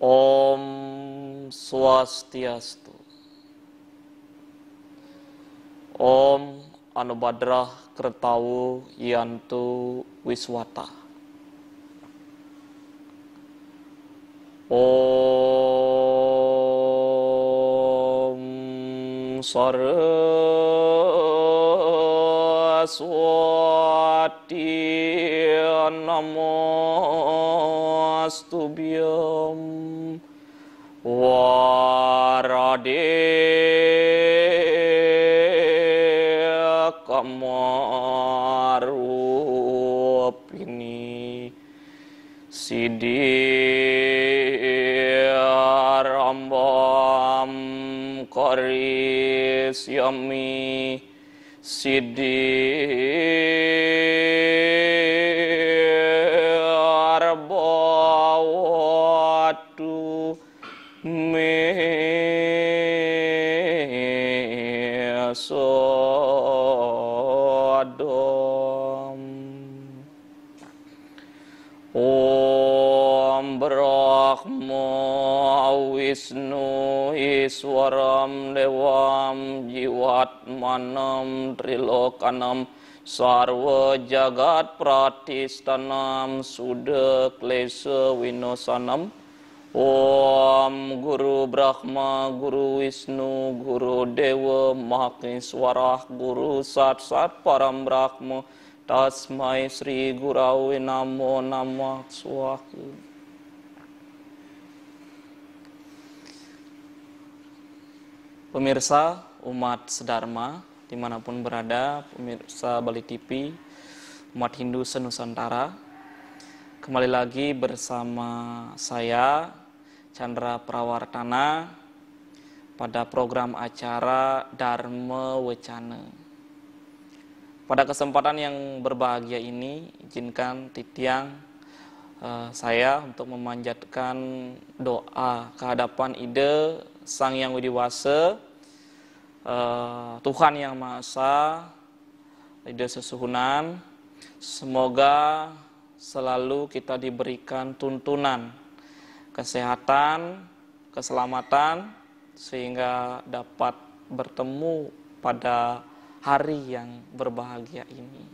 Om Swastiastu. Om Anubadrah Kertawu Yantu Wiswata. Om Sarang swati namo astubhyam warade kamarupini sidi rambam koris yami yami සිඩි අරබෝවටු මේ සෝඩෝම් ඕම් බ්‍රහ්මෝ විස්නු ඊස්වරම් දෙවම් ජීවත් manam trilokanam sarwa jagat pratistanam sudak lesa winosanam Om Guru Brahma, Guru Wisnu, Guru Dewa, Mahakiswara, Guru Sat Sat Param Brahma, Tasmai Sri Gurawi Namo Namo Swaha. Pemirsa, umat sedharma dimanapun berada, pemirsa Bali TV, umat Hindu senusantara. Kembali lagi bersama saya, Chandra Prawartana, pada program acara Dharma Wecana. Pada kesempatan yang berbahagia ini, izinkan titiang eh, saya untuk memanjatkan doa kehadapan ide Sang Yang Widiwasa, Eh, Tuhan yang Maha Esa, tidak sesuhunan. Semoga selalu kita diberikan tuntunan, kesehatan, keselamatan, sehingga dapat bertemu pada hari yang berbahagia ini.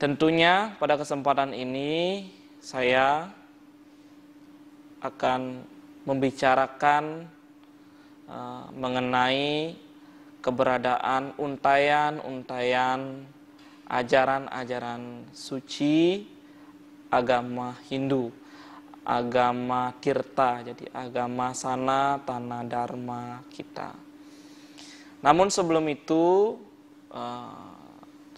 Tentunya pada kesempatan ini saya akan membicarakan Eh, mengenai keberadaan untayan-untayan ajaran-ajaran suci agama Hindu, agama Tirta, jadi agama sana, tanah dharma kita. Namun sebelum itu eh,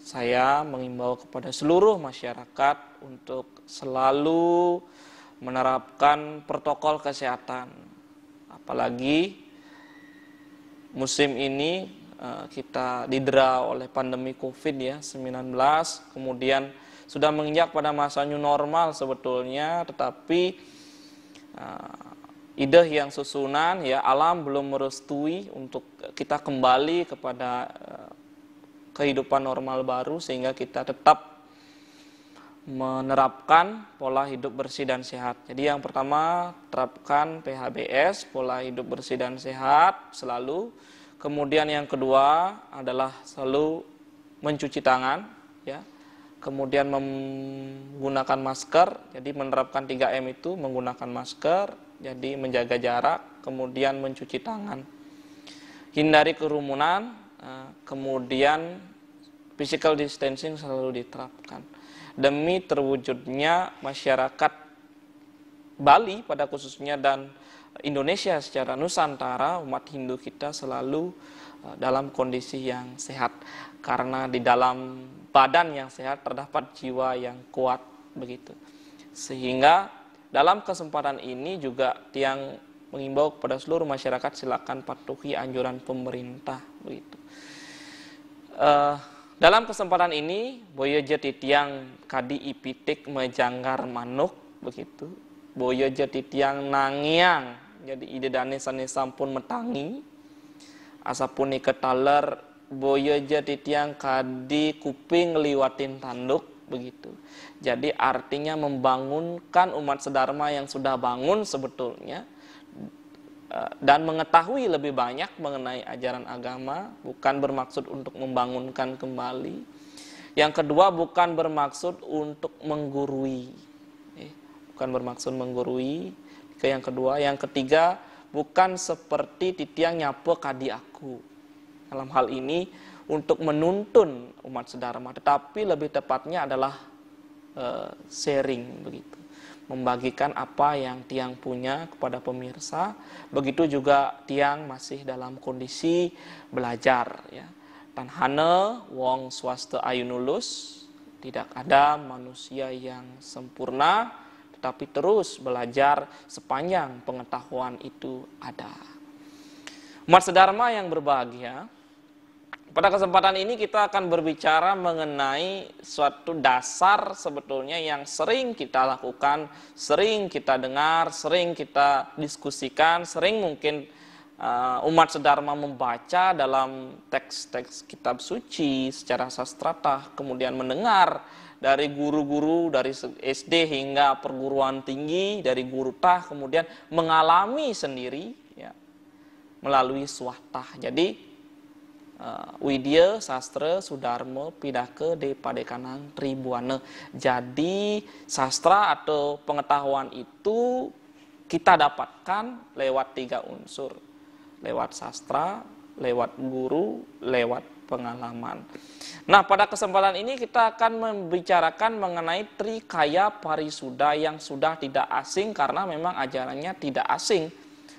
saya mengimbau kepada seluruh masyarakat untuk selalu menerapkan protokol kesehatan. Apalagi musim ini eh, kita didera oleh pandemi Covid ya 19 kemudian sudah menginjak pada masa new normal sebetulnya tetapi uh, eh, ide yang susunan ya alam belum merestui untuk kita kembali kepada uh, kehidupan normal baru sehingga kita tetap menerapkan pola hidup bersih dan sehat. Jadi yang pertama terapkan PHBS, pola hidup bersih dan sehat selalu. Kemudian yang kedua adalah selalu mencuci tangan ya. Kemudian menggunakan masker, jadi menerapkan 3M itu menggunakan masker, jadi menjaga jarak, kemudian mencuci tangan. Hindari kerumunan, eh, kemudian physical distancing selalu diterapkan demi terwujudnya masyarakat Bali pada khususnya dan Indonesia secara Nusantara umat Hindu kita selalu e, dalam kondisi yang sehat karena di dalam badan yang sehat terdapat jiwa yang kuat begitu sehingga dalam kesempatan ini juga tiang mengimbau kepada seluruh masyarakat silakan patuhi anjuran pemerintah begitu uh, dalam kesempatan ini, boyo jadi kadi ipitik mejanggar manuk begitu. Boyo jadi nangiang, jadi ide dani sani pun metangi. puni ketaler, boyo jadi kadi kuping liwatin tanduk begitu. Jadi artinya membangunkan umat sedharma yang sudah bangun sebetulnya Eh, dan mengetahui lebih banyak mengenai ajaran agama, bukan bermaksud untuk membangunkan kembali. Yang kedua bukan bermaksud untuk menggurui. Eh, bukan bermaksud menggurui. Ke yang kedua, yang ketiga bukan seperti titiang nyapu kadi aku. Dalam hal ini untuk menuntun umat sedharma, tetapi lebih tepatnya adalah eh, sharing begitu membagikan apa yang tiang punya kepada pemirsa. Begitu juga tiang masih dalam kondisi belajar. Ya. Tanhane wong swaste ayunulus, tidak ada manusia yang sempurna, tetapi terus belajar sepanjang pengetahuan itu ada. Umat sedharma yang berbahagia, pada kesempatan ini kita akan berbicara mengenai suatu dasar sebetulnya yang sering kita lakukan, sering kita dengar, sering kita diskusikan, sering mungkin uh, umat sedharma membaca dalam teks-teks kitab suci secara sastrata, kemudian mendengar dari guru-guru dari SD hingga perguruan tinggi, dari guru tah, kemudian mengalami sendiri ya, melalui swatah. Jadi uh, Widya Sastra Sudarmo pindah ke di Padekanang Tribuana. Jadi sastra atau pengetahuan itu kita dapatkan lewat tiga unsur. Lewat sastra, lewat guru, lewat pengalaman. Nah, pada kesempatan ini kita akan membicarakan mengenai Trikaya Parisuda yang sudah tidak asing karena memang ajarannya tidak asing.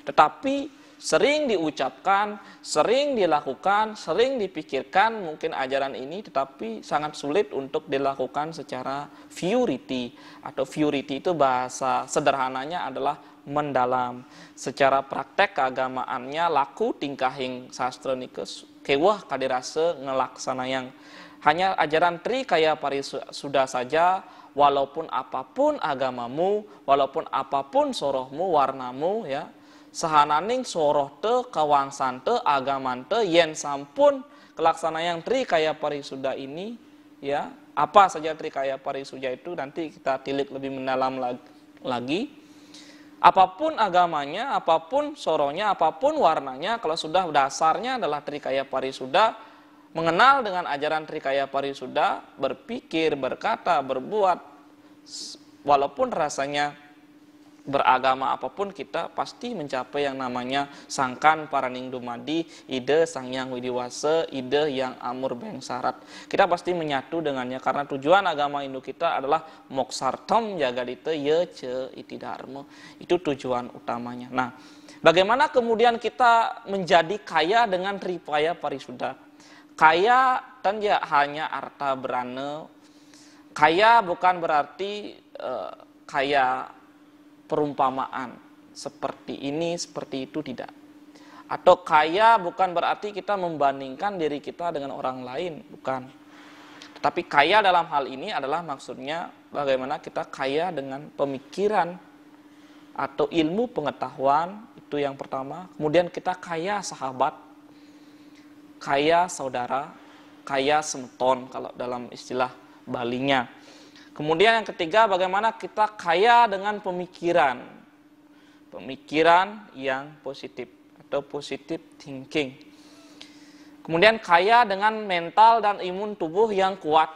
Tetapi sering diucapkan, sering dilakukan, sering dipikirkan mungkin ajaran ini tetapi sangat sulit untuk dilakukan secara purity atau purity itu bahasa sederhananya adalah mendalam. Secara praktek keagamaannya laku tingkah tingkahing sastra nikus kewah kadirase yang Hanya ajaran tri kaya pari sudah saja walaupun apapun agamamu, walaupun apapun sorohmu, warnamu ya, sahananing sorote kawangsante agamante yen sampun kelaksana yang trikaya parisuda ini ya apa saja trikaya parisuda itu nanti kita tilik lebih mendalam lagi apapun agamanya apapun soronya apapun warnanya kalau sudah dasarnya adalah trikaya parisuda mengenal dengan ajaran trikaya parisuda berpikir berkata berbuat walaupun rasanya beragama apapun kita pasti mencapai yang namanya sangkan paraning dumadi, ide sang yang widiwase, ide yang amur beng syarat. Kita pasti menyatu dengannya karena tujuan agama Hindu kita adalah moksartom jagadite ye ya ce iti dharma. Itu tujuan utamanya. Nah, bagaimana kemudian kita menjadi kaya dengan ripaya parisuda? Kaya dan ya hanya arta berane. Kaya bukan berarti uh, kaya perumpamaan seperti ini, seperti itu tidak. Atau kaya bukan berarti kita membandingkan diri kita dengan orang lain, bukan. Tetapi kaya dalam hal ini adalah maksudnya bagaimana kita kaya dengan pemikiran atau ilmu pengetahuan itu yang pertama. Kemudian kita kaya sahabat, kaya saudara, kaya semeton kalau dalam istilah Balinya. Kemudian yang ketiga, bagaimana kita kaya dengan pemikiran. Pemikiran yang positif atau positive thinking. Kemudian kaya dengan mental dan imun tubuh yang kuat.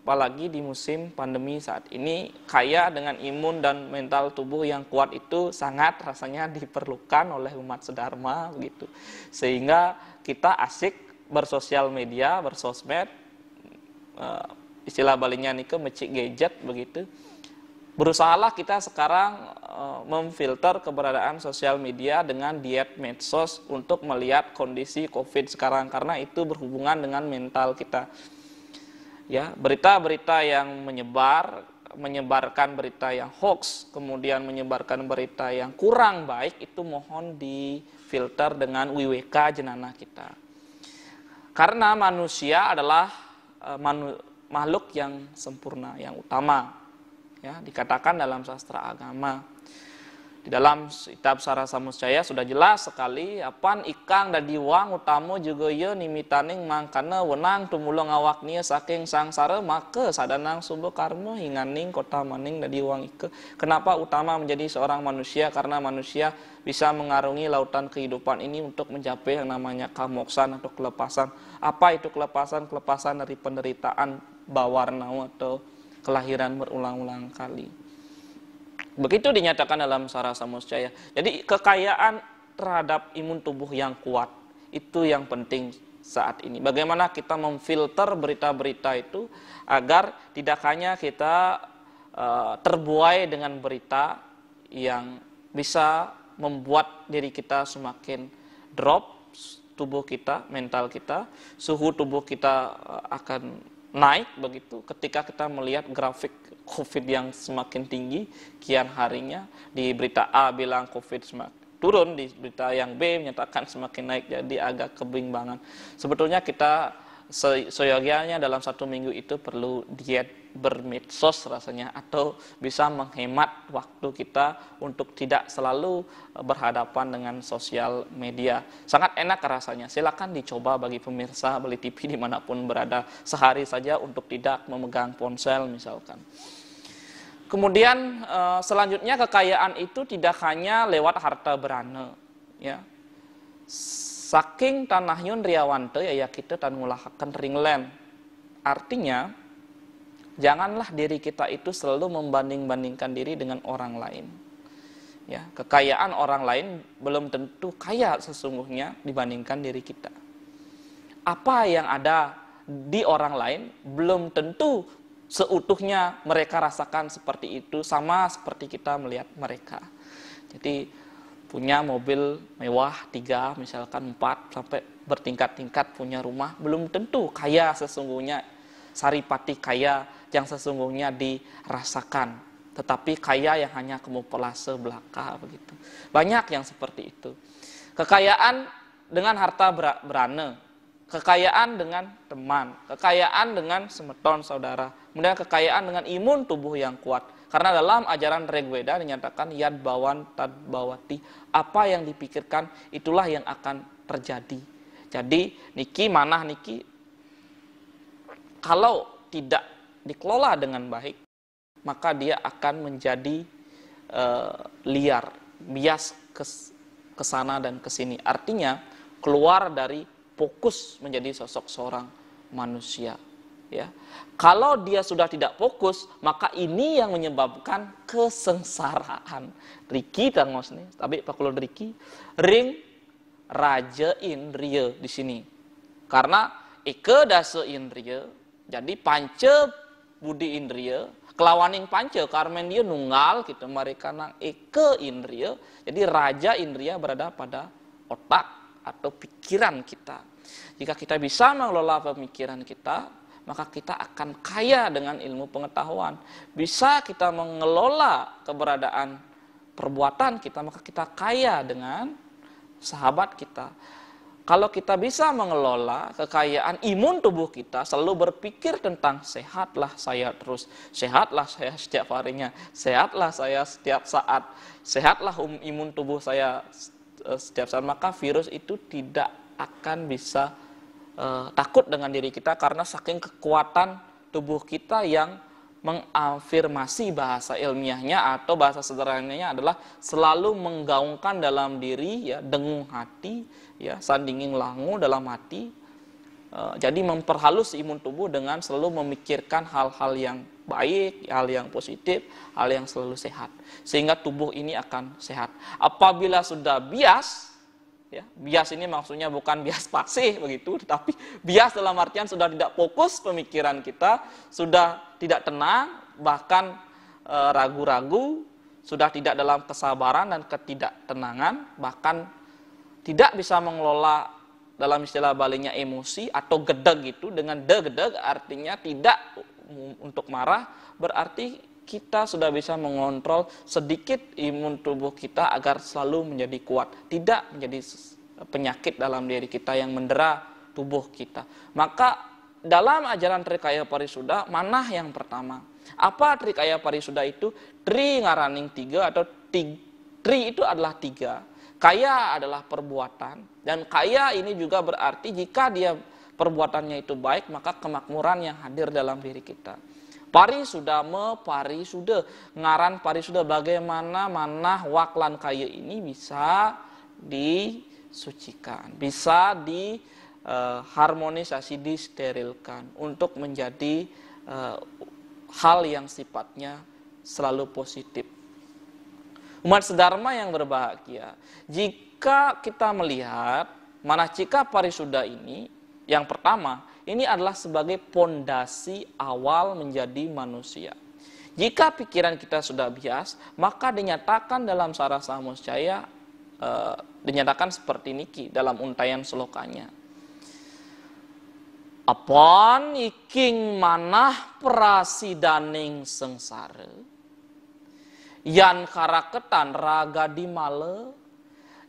Apalagi di musim pandemi saat ini, kaya dengan imun dan mental tubuh yang kuat itu sangat rasanya diperlukan oleh umat sedharma gitu. Sehingga kita asik bersosial media, bersosmed, eh, istilah nih nike mecik gadget begitu berusahalah kita sekarang uh, memfilter keberadaan sosial media dengan diet medsos untuk melihat kondisi covid sekarang karena itu berhubungan dengan mental kita ya berita-berita yang menyebar menyebarkan berita yang hoax kemudian menyebarkan berita yang kurang baik itu mohon difilter dengan WWK jenana kita karena manusia adalah e, manu, makhluk yang sempurna, yang utama. Ya, dikatakan dalam sastra agama. Di dalam kitab Sarah Samusjaya sudah jelas sekali apan ikan dan diwang utama juga ya nimitaning mangkana wenang tumulung awaknya saking sangsara maka sadanang sumber karma hinganing kota maning dan diwang ike. Kenapa utama menjadi seorang manusia? Karena manusia bisa mengarungi lautan kehidupan ini untuk mencapai yang namanya kamoksan atau kelepasan. Apa itu kelepasan? Kelepasan dari penderitaan bawarna atau kelahiran berulang-ulang kali. Begitu dinyatakan dalam Sarah muscaya. Jadi kekayaan terhadap imun tubuh yang kuat itu yang penting saat ini. Bagaimana kita memfilter berita-berita itu agar tidak hanya kita uh, terbuai dengan berita yang bisa membuat diri kita semakin drop tubuh kita, mental kita, suhu tubuh kita e, akan naik begitu ketika kita melihat grafik COVID yang semakin tinggi kian harinya di berita A bilang COVID semakin turun di berita yang B menyatakan semakin naik jadi agak kebimbangan sebetulnya kita seyogianya dalam satu minggu itu perlu diet bermedsos rasanya atau bisa menghemat waktu kita untuk tidak selalu eh, berhadapan dengan sosial media. Sangat enak rasanya. Silakan dicoba bagi pemirsa beli TV dimanapun berada sehari saja untuk tidak memegang ponsel misalkan. Kemudian eh, selanjutnya kekayaan itu tidak hanya lewat harta berana, ya Saking tanah riawan teh ya, ya kita tan ring ringlen. Artinya janganlah diri kita itu selalu membanding-bandingkan diri dengan orang lain. Ya, kekayaan orang lain belum tentu kaya sesungguhnya dibandingkan diri kita. Apa yang ada di orang lain belum tentu seutuhnya mereka rasakan seperti itu sama seperti kita melihat mereka. Jadi punya mobil mewah tiga misalkan empat sampai bertingkat-tingkat punya rumah belum tentu kaya sesungguhnya saripati kaya yang sesungguhnya dirasakan tetapi kaya yang hanya kemupelase belaka begitu banyak yang seperti itu kekayaan dengan harta berane kekayaan dengan teman kekayaan dengan semeton saudara kemudian kekayaan dengan imun tubuh yang kuat karena dalam ajaran Regweda dinyatakan yad bawan tad bawati. Apa yang dipikirkan itulah yang akan terjadi. Jadi niki mana niki kalau tidak dikelola dengan baik maka dia akan menjadi uh, liar, bias ke sana dan ke sini. Artinya keluar dari fokus menjadi sosok seorang manusia ya. Kalau dia sudah tidak fokus, maka ini yang menyebabkan kesengsaraan. Riki tangos nih, tapi Kulon Riki, ring raja indriya di sini. Karena ike dasa indriya, jadi panca budi indriya, kelawaning panca karmen dia nunggal gitu mereka nang ike indriya, jadi raja indriya berada pada otak atau pikiran kita. Jika kita bisa mengelola pemikiran kita, maka kita akan kaya dengan ilmu pengetahuan. Bisa kita mengelola keberadaan perbuatan kita, maka kita kaya dengan sahabat kita. Kalau kita bisa mengelola kekayaan imun tubuh kita, selalu berpikir tentang sehatlah saya terus, sehatlah saya setiap harinya, sehatlah saya setiap saat, sehatlah um, imun tubuh saya eh, setiap saat, maka virus itu tidak akan bisa uh, takut dengan diri kita karena saking kekuatan tubuh kita yang mengafirmasi bahasa ilmiahnya atau bahasa sederhananya adalah selalu menggaungkan dalam diri ya dengung hati ya sandingin langu dalam hati uh, jadi memperhalus imun tubuh dengan selalu memikirkan hal-hal yang baik, hal yang positif, hal yang selalu sehat. Sehingga tubuh ini akan sehat. Apabila sudah bias, Ya, bias ini maksudnya bukan bias pasif begitu, tetapi bias dalam artian sudah tidak fokus pemikiran kita, sudah tidak tenang, bahkan e, ragu-ragu, e, sudah tidak dalam kesabaran dan ketidaktenangan, bahkan tidak bisa mengelola dalam istilah baliknya emosi atau gedeg gitu dengan deg-deg artinya tidak untuk marah berarti kita sudah bisa mengontrol sedikit imun tubuh kita agar selalu menjadi kuat, tidak menjadi penyakit dalam diri kita yang mendera tubuh kita. Maka dalam ajaran Trikaya Parisuda, mana yang pertama? Apa Trikaya Parisuda itu? Tri ngaraning tiga atau Tri itu adalah tiga. Kaya adalah perbuatan. Dan kaya ini juga berarti jika dia perbuatannya itu baik, maka kemakmuran yang hadir dalam diri kita. Pari sudah me pari sudah ngaran pari sudah bagaimana manah waklan kayu ini bisa disucikan, bisa diharmonisasi, eh, e, disterilkan untuk menjadi e, hal yang sifatnya selalu positif. Umat sedarma yang berbahagia, jika kita melihat jika cika sudah ini, yang pertama ini adalah sebagai pondasi awal menjadi manusia. Jika pikiran kita sudah bias, maka dinyatakan dalam sarah samuscaya e, eh, dinyatakan seperti niki dalam untayan selokanya. Apon iking manah prasidaning sengsara. Yan karaketan raga di dimale.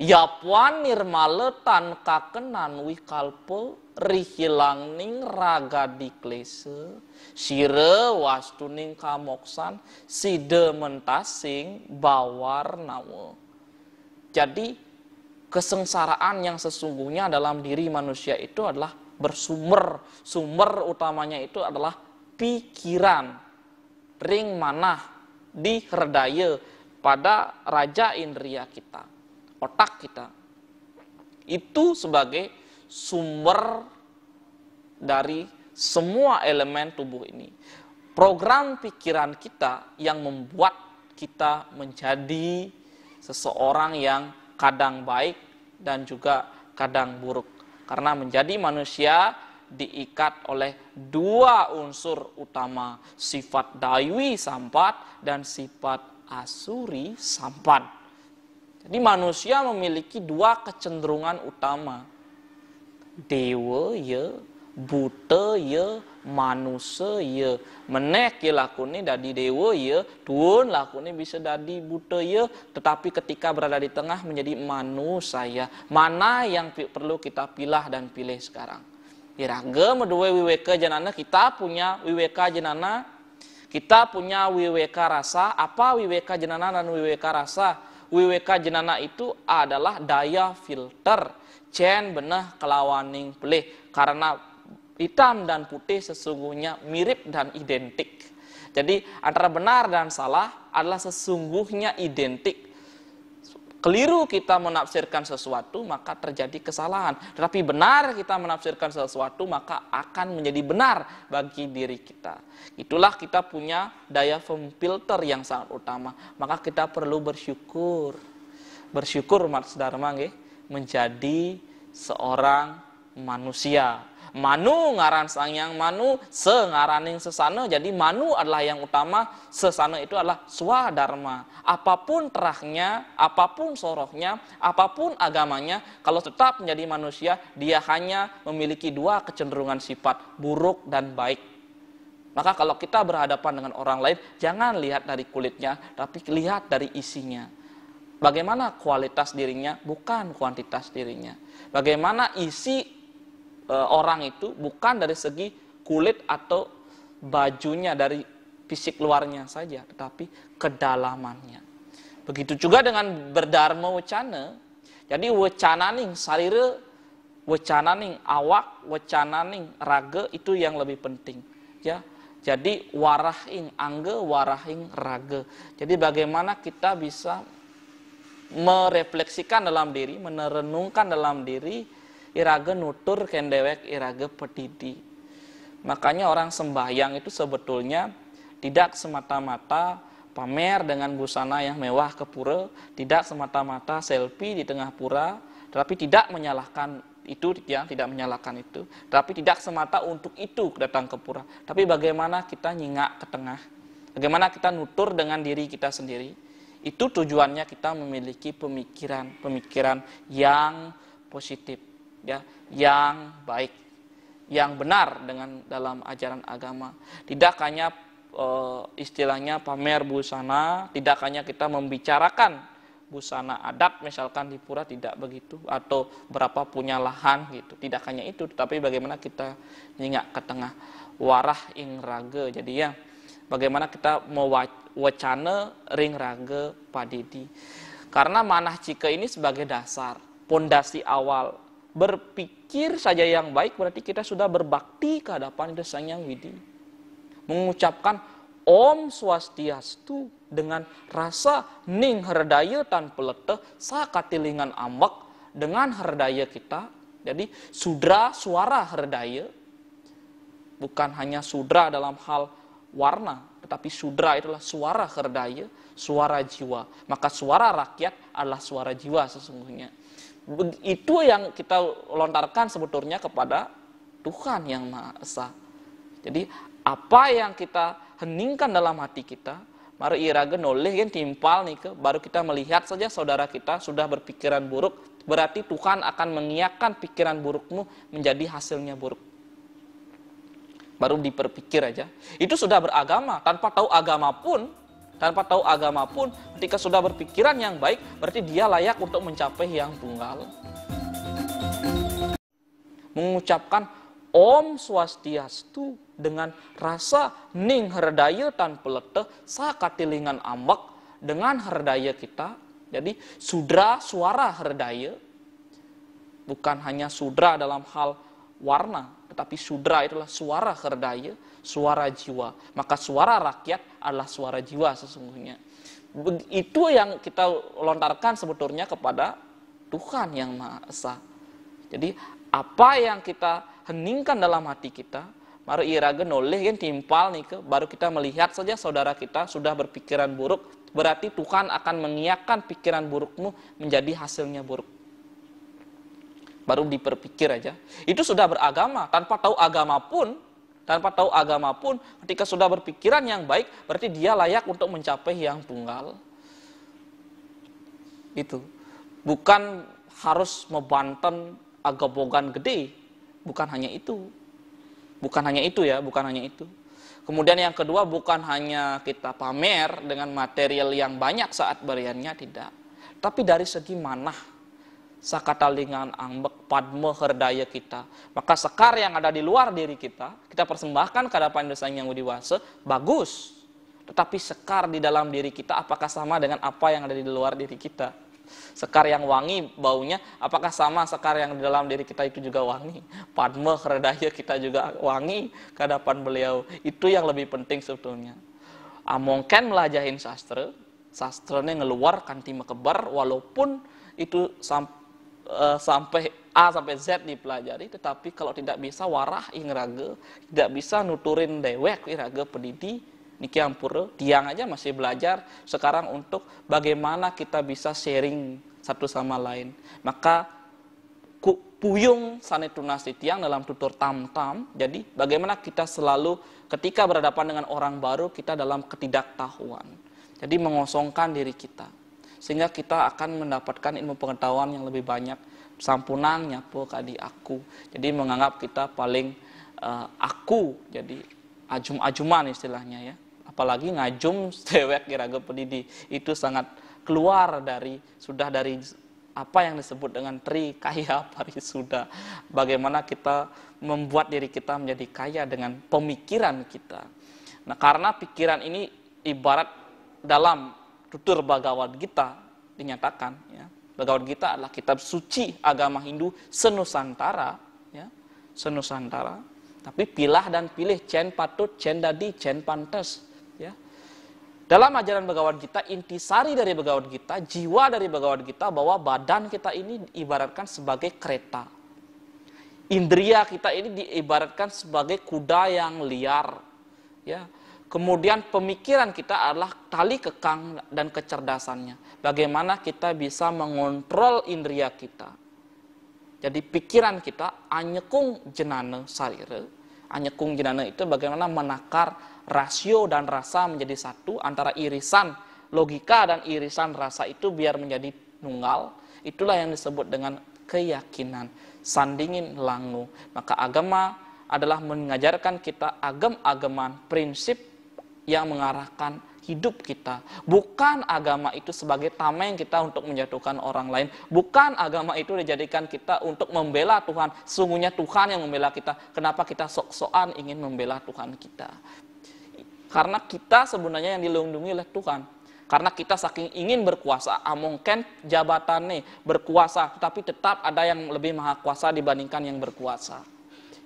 Yapuan nirmale tan kakenan wikalpe Rihilang ning raga diklese sire ning kamoksan side mentasing bawar nawe jadi kesengsaraan yang sesungguhnya dalam diri manusia itu adalah bersumber sumber utamanya itu adalah pikiran ring manah diherdaya pada raja indria kita otak kita itu sebagai sumber dari semua elemen tubuh ini. Program pikiran kita yang membuat kita menjadi seseorang yang kadang baik dan juga kadang buruk. Karena menjadi manusia diikat oleh dua unsur utama, sifat daiwi sampat dan sifat asuri sampan. Jadi manusia memiliki dua kecenderungan utama dewa ya buta ya manusia ya menek ya lakune dadi dewa ya tuun lakune bisa dadi buta ya tetapi ketika berada di tengah menjadi manusia ya. mana yang perlu kita pilih dan pilih sekarang diraga ya medue WWK jenana kita punya WWK jenana, kita punya WWK rasa apa WWK jenana dan WWK rasa WWK jenana itu adalah daya filter chen benah kelawaning pelih karena hitam dan putih sesungguhnya mirip dan identik. Jadi antara benar dan salah adalah sesungguhnya identik. Keliru kita menafsirkan sesuatu maka terjadi kesalahan. Tetapi benar kita menafsirkan sesuatu maka akan menjadi benar bagi diri kita. Itulah kita punya daya filter yang sangat utama. Maka kita perlu bersyukur. Bersyukur, Mas Dharma, menjadi seorang manusia. Manu ngaran sang yang manu, sengaraning sesana. Jadi manu adalah yang utama, sesana itu adalah swadharma. Apapun terahnya, apapun sorohnya, apapun agamanya, kalau tetap menjadi manusia, dia hanya memiliki dua kecenderungan sifat, buruk dan baik. Maka kalau kita berhadapan dengan orang lain, jangan lihat dari kulitnya, tapi lihat dari isinya Bagaimana kualitas dirinya, bukan kuantitas dirinya. Bagaimana isi e, orang itu, bukan dari segi kulit atau bajunya, dari fisik luarnya saja, tetapi kedalamannya. Begitu juga dengan berdharma wacana. Jadi wacana wacananing sarire, wacana wacananing awak, wacana wacananing raga itu yang lebih penting. Ya, jadi warahing angge, warahing raga. Jadi bagaimana kita bisa merefleksikan dalam diri, menerenungkan dalam diri, irage nutur kendewek irage pedidi. Makanya orang sembahyang itu sebetulnya tidak semata-mata pamer dengan busana yang mewah ke pura, tidak semata-mata selfie di tengah pura, tetapi tidak menyalahkan itu ya tidak menyalahkan itu tapi tidak semata untuk itu datang ke pura tapi bagaimana kita nyingak ke tengah bagaimana kita nutur dengan diri kita sendiri itu tujuannya kita memiliki pemikiran-pemikiran yang positif, ya, yang baik, yang benar dengan dalam ajaran agama. Tidak hanya e, istilahnya pamer busana, tidak hanya kita membicarakan busana adat misalkan di pura tidak begitu atau berapa punya lahan gitu tidak hanya itu tapi bagaimana kita nyingak ke tengah warah ing raga jadi ya bagaimana kita wacana ring raga padidi. Karena manah cika ini sebagai dasar, pondasi awal. Berpikir saja yang baik berarti kita sudah berbakti ke hadapan desanya widi. Mengucapkan Om Swastiastu dengan rasa ning herdaya tan peletah sakatilingan ambak dengan herdaya kita. Jadi sudra suara herdaya bukan hanya sudra dalam hal warna, tetapi sudra itulah suara kerdaya, suara jiwa. Maka suara rakyat adalah suara jiwa sesungguhnya. Itu yang kita lontarkan sebetulnya kepada Tuhan yang Maha Esa. Jadi apa yang kita heningkan dalam hati kita, mari iraga noleh yang timpal nih ke, baru kita melihat saja saudara kita sudah berpikiran buruk, berarti Tuhan akan mengiakan pikiran burukmu menjadi hasilnya buruk baru diperpikir aja. Itu sudah beragama, tanpa tahu agama pun, tanpa tahu agama pun, ketika sudah berpikiran yang baik, berarti dia layak untuk mencapai yang tunggal. Mengucapkan Om Swastiastu dengan rasa ning herdaya tan leteh sakatilingan ambak dengan herdaya kita. Jadi sudra suara herdaya bukan hanya sudra dalam hal warna, tetapi sudra itulah suara kerdaya, suara jiwa. Maka suara rakyat adalah suara jiwa sesungguhnya. Itu yang kita lontarkan sebetulnya kepada Tuhan yang Maha Esa. Jadi apa yang kita heningkan dalam hati kita, baru iragen oleh kan timpal nih ke, baru kita melihat saja saudara kita sudah berpikiran buruk, berarti Tuhan akan mengiakan pikiran burukmu menjadi hasilnya buruk baru diperpikir aja. Itu sudah beragama, tanpa tahu agama pun, tanpa tahu agama pun, ketika sudah berpikiran yang baik, berarti dia layak untuk mencapai yang tunggal. Itu. Bukan harus membanten agabogan gede, bukan hanya itu. Bukan hanya itu ya, bukan hanya itu. Kemudian yang kedua bukan hanya kita pamer dengan material yang banyak saat beriannya, tidak. Tapi dari segi manah sakatalingan ambek padme herdaya kita. Maka sekar yang ada di luar diri kita, kita persembahkan ke hadapan dosa yang diwase, bagus. Tetapi sekar di dalam diri kita apakah sama dengan apa yang ada di luar diri kita? Sekar yang wangi baunya, apakah sama sekar yang di dalam diri kita itu juga wangi? Padme herdaya kita juga wangi ke hadapan beliau. Itu yang lebih penting sebetulnya. Amongken melajahin sastra, sastranya ngeluarkan timah kebar walaupun itu sampai uh, sampai A sampai Z dipelajari, tetapi kalau tidak bisa warah ingrage, tidak bisa nuturin dewek ingrage pendidik, niki ampura, tiang aja masih belajar sekarang untuk bagaimana kita bisa sharing satu sama lain. Maka ku, puyung sanetunasi tiang dalam tutur tam-tam, jadi bagaimana kita selalu ketika berhadapan dengan orang baru, kita dalam ketidaktahuan. Jadi mengosongkan diri kita sehingga kita akan mendapatkan ilmu pengetahuan yang lebih banyak sampunan nyapo kadi aku jadi menganggap kita paling uh, aku jadi ajum-ajuman istilahnya ya apalagi ngajum stewek kira pedidi itu sangat keluar dari sudah dari apa yang disebut dengan tri kaya parisuda bagaimana kita membuat diri kita menjadi kaya dengan pemikiran kita nah karena pikiran ini ibarat dalam tutur Bhagavad Gita dinyatakan ya. Bhagavad Gita adalah kitab suci agama Hindu senusantara ya. Senusantara. Tapi pilah dan pilih cen patut, cen dadi, cen pantas ya. Dalam ajaran Bhagavad Gita, intisari dari Bhagavad Gita, jiwa dari Bhagavad Gita bahwa badan kita ini diibaratkan sebagai kereta. Indria kita ini diibaratkan sebagai kuda yang liar. Ya, Kemudian pemikiran kita adalah tali kekang dan kecerdasannya. Bagaimana kita bisa mengontrol indria kita. Jadi pikiran kita anyekung jenane sarire. Anyekung jenane itu bagaimana menakar rasio dan rasa menjadi satu antara irisan logika dan irisan rasa itu biar menjadi nunggal. Itulah yang disebut dengan keyakinan. Sandingin langu. Maka agama adalah mengajarkan kita agam ageman prinsip yang mengarahkan hidup kita. Bukan agama itu sebagai tameng kita untuk menjatuhkan orang lain. Bukan agama itu dijadikan kita untuk membela Tuhan. Sungguhnya Tuhan yang membela kita. Kenapa kita sok-sokan ingin membela Tuhan kita? Karena kita sebenarnya yang dilindungi oleh Tuhan karena kita saking ingin berkuasa amongken jabatannya berkuasa tapi tetap ada yang lebih maha kuasa dibandingkan yang berkuasa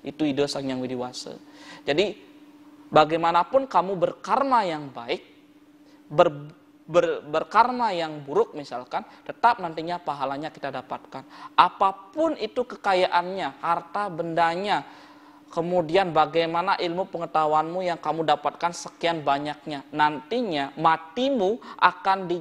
itu ide sang yang widiwasa jadi bagaimanapun kamu berkarma yang baik, ber, ber, berkarma yang buruk misalkan, tetap nantinya pahalanya kita dapatkan. Apapun itu kekayaannya, harta bendanya, kemudian bagaimana ilmu pengetahuanmu yang kamu dapatkan sekian banyaknya. Nantinya matimu akan di,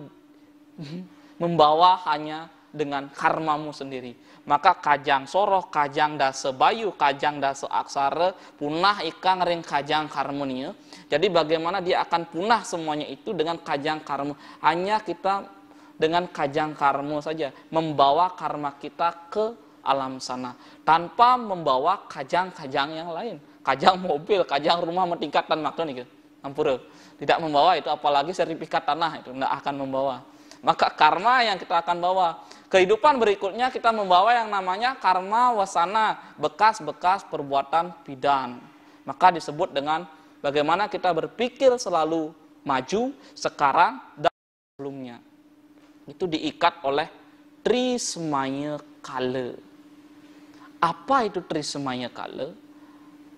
membawa hanya dengan karmamu sendiri maka kajang soroh kajang dasa bayu kajang dasa seaksara punah ikang ring kajang karmunia jadi bagaimana dia akan punah semuanya itu dengan kajang karmu hanya kita dengan kajang karmu saja membawa karma kita ke alam sana tanpa membawa kajang-kajang yang lain kajang mobil kajang rumah meningkatkan maknanya itu ampura tidak membawa itu apalagi sertifikat tanah itu tidak akan membawa maka karma yang kita akan bawa kehidupan berikutnya kita membawa yang namanya karma wasana, bekas-bekas perbuatan pidan. Maka disebut dengan bagaimana kita berpikir selalu maju sekarang dan sebelumnya. Itu diikat oleh Trisemaya Kala. Apa itu Trisemaya Kala?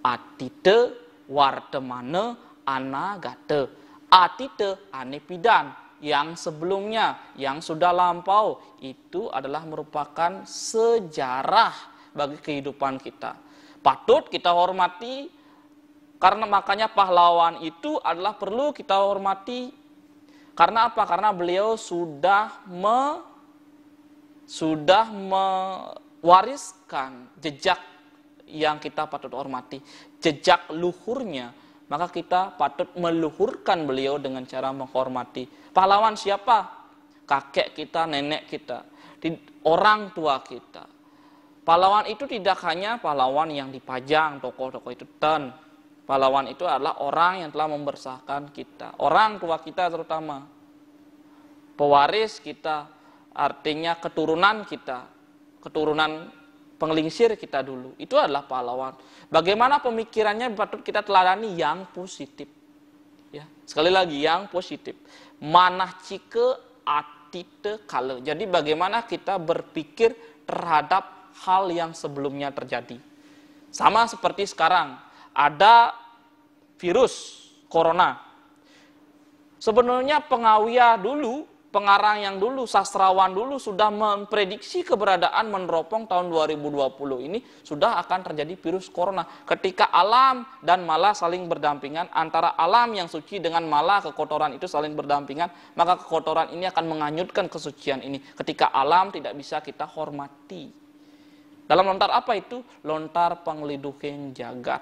Atite wartemane anagate. Atite Anepidan yang sebelumnya, yang sudah lampau, itu adalah merupakan sejarah bagi kehidupan kita. Patut kita hormati, karena makanya pahlawan itu adalah perlu kita hormati. Karena apa? Karena beliau sudah me, sudah mewariskan jejak yang kita patut hormati, jejak luhurnya maka kita patut meluhurkan beliau dengan cara menghormati. Pahlawan siapa? Kakek kita, nenek kita, orang tua kita. Pahlawan itu tidak hanya pahlawan yang dipajang tokoh-tokoh itu ten. Pahlawan itu adalah orang yang telah membersahkan kita, orang tua kita terutama. Pewaris kita, artinya keturunan kita, keturunan Pengelingsir kita dulu. Itu adalah pahlawan. Bagaimana pemikirannya patut kita teladani yang positif. Ya, sekali lagi yang positif. Manah cike atite kale. Jadi bagaimana kita berpikir terhadap hal yang sebelumnya terjadi. Sama seperti sekarang, ada virus corona. Sebenarnya pengawia dulu pengarang yang dulu, sastrawan dulu sudah memprediksi keberadaan meneropong tahun 2020 ini sudah akan terjadi virus corona. Ketika alam dan malah saling berdampingan, antara alam yang suci dengan malah kekotoran itu saling berdampingan, maka kekotoran ini akan menganyutkan kesucian ini. Ketika alam tidak bisa kita hormati. Dalam lontar apa itu? Lontar penglidukin jagat.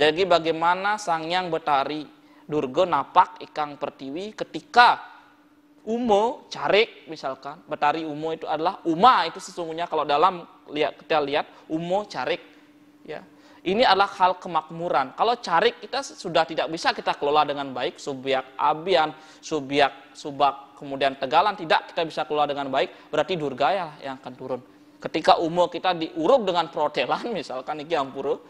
Jadi bagaimana sang yang betari Durga napak ikang pertiwi ketika umo, carik misalkan, betari umo itu adalah uma itu sesungguhnya kalau dalam lihat kita lihat umo carik ya. Ini adalah hal kemakmuran. Kalau carik kita sudah tidak bisa kita kelola dengan baik, subyak abian, subyak subak, kemudian tegalan tidak kita bisa kelola dengan baik, berarti durga ya yang akan turun. Ketika umo kita diuruk dengan protelan misalkan iki buruk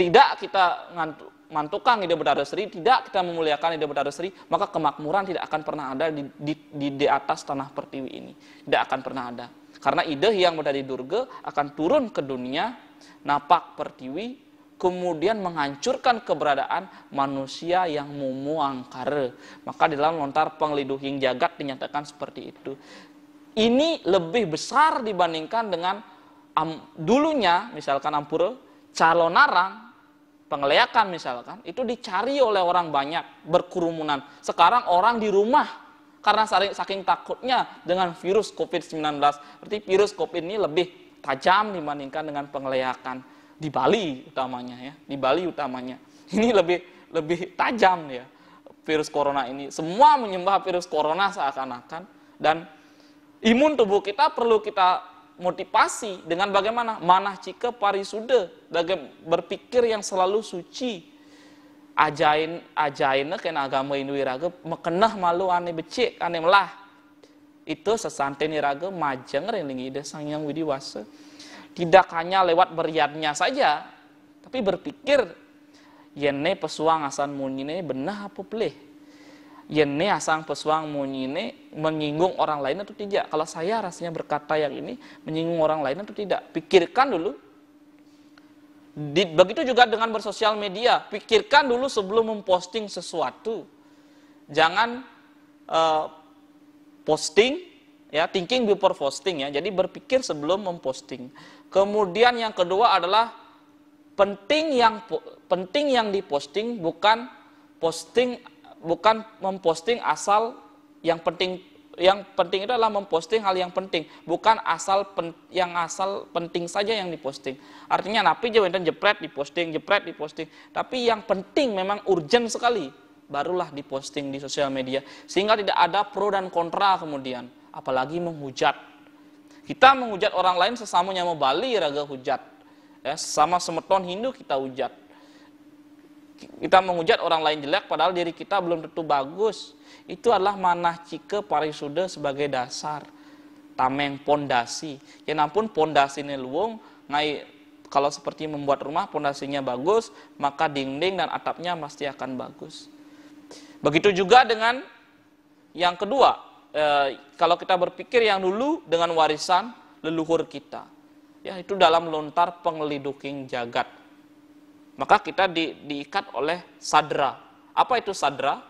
tidak kita ngantuk mantukang ide sri tidak kita memuliakan ide sri maka kemakmuran tidak akan pernah ada di, di, di, di atas tanah pertiwi ini. Tidak akan pernah ada. Karena ide yang berada di durga akan turun ke dunia, napak pertiwi, kemudian menghancurkan keberadaan manusia yang mumu angkara. Maka di dalam lontar pengliduhing jagat dinyatakan seperti itu. Ini lebih besar dibandingkan dengan am, dulunya, misalkan Ampura, narang pengelayakan misalkan, itu dicari oleh orang banyak, berkerumunan. Sekarang orang di rumah karena saking takutnya dengan virus COVID-19. Berarti virus COVID ini lebih tajam dibandingkan dengan pengelayakan di Bali utamanya ya, di Bali utamanya. Ini lebih lebih tajam ya virus corona ini. Semua menyembah virus corona seakan-akan dan imun tubuh kita perlu kita motivasi dengan bagaimana manah cike parisude dengan berpikir yang selalu suci ajain ajainnya kena agama ini iraga mekenah malu ane becek ane melah itu sesantai niraga majeng relingi ide sang yang widiwasa tidak hanya lewat beriatnya saja tapi berpikir yene pesuang asan munine benah apa pleh yenne asang pesuang munyine menyinggung orang lain atau tidak. Kalau saya rasanya berkata yang ini menyinggung orang lain atau tidak. Pikirkan dulu. Di, begitu juga dengan bersosial media. Pikirkan dulu sebelum memposting sesuatu. Jangan uh, posting ya thinking before posting ya. Jadi berpikir sebelum memposting. Kemudian yang kedua adalah penting yang penting yang diposting bukan posting bukan memposting asal yang penting yang penting itu adalah memposting hal yang penting, bukan asal pen, yang asal penting saja yang diposting. Artinya napi dan jepret diposting, jepret diposting, tapi yang penting memang urgent sekali barulah diposting di sosial media sehingga tidak ada pro dan kontra kemudian, apalagi menghujat. Kita menghujat orang lain sesamanya mau Bali raga hujat. Ya, sama semeton Hindu kita hujat kita menghujat orang lain jelek padahal diri kita belum tentu bagus. Itu adalah manah cike parisude sebagai dasar tameng pondasi. Ya pondasi ini luwung ngai kalau seperti membuat rumah pondasinya bagus, maka dinding dan atapnya pasti akan bagus. Begitu juga dengan yang kedua, e, kalau kita berpikir yang dulu dengan warisan leluhur kita, ya itu dalam lontar pengeliduking jagat maka kita di, diikat oleh sadra. Apa itu sadra?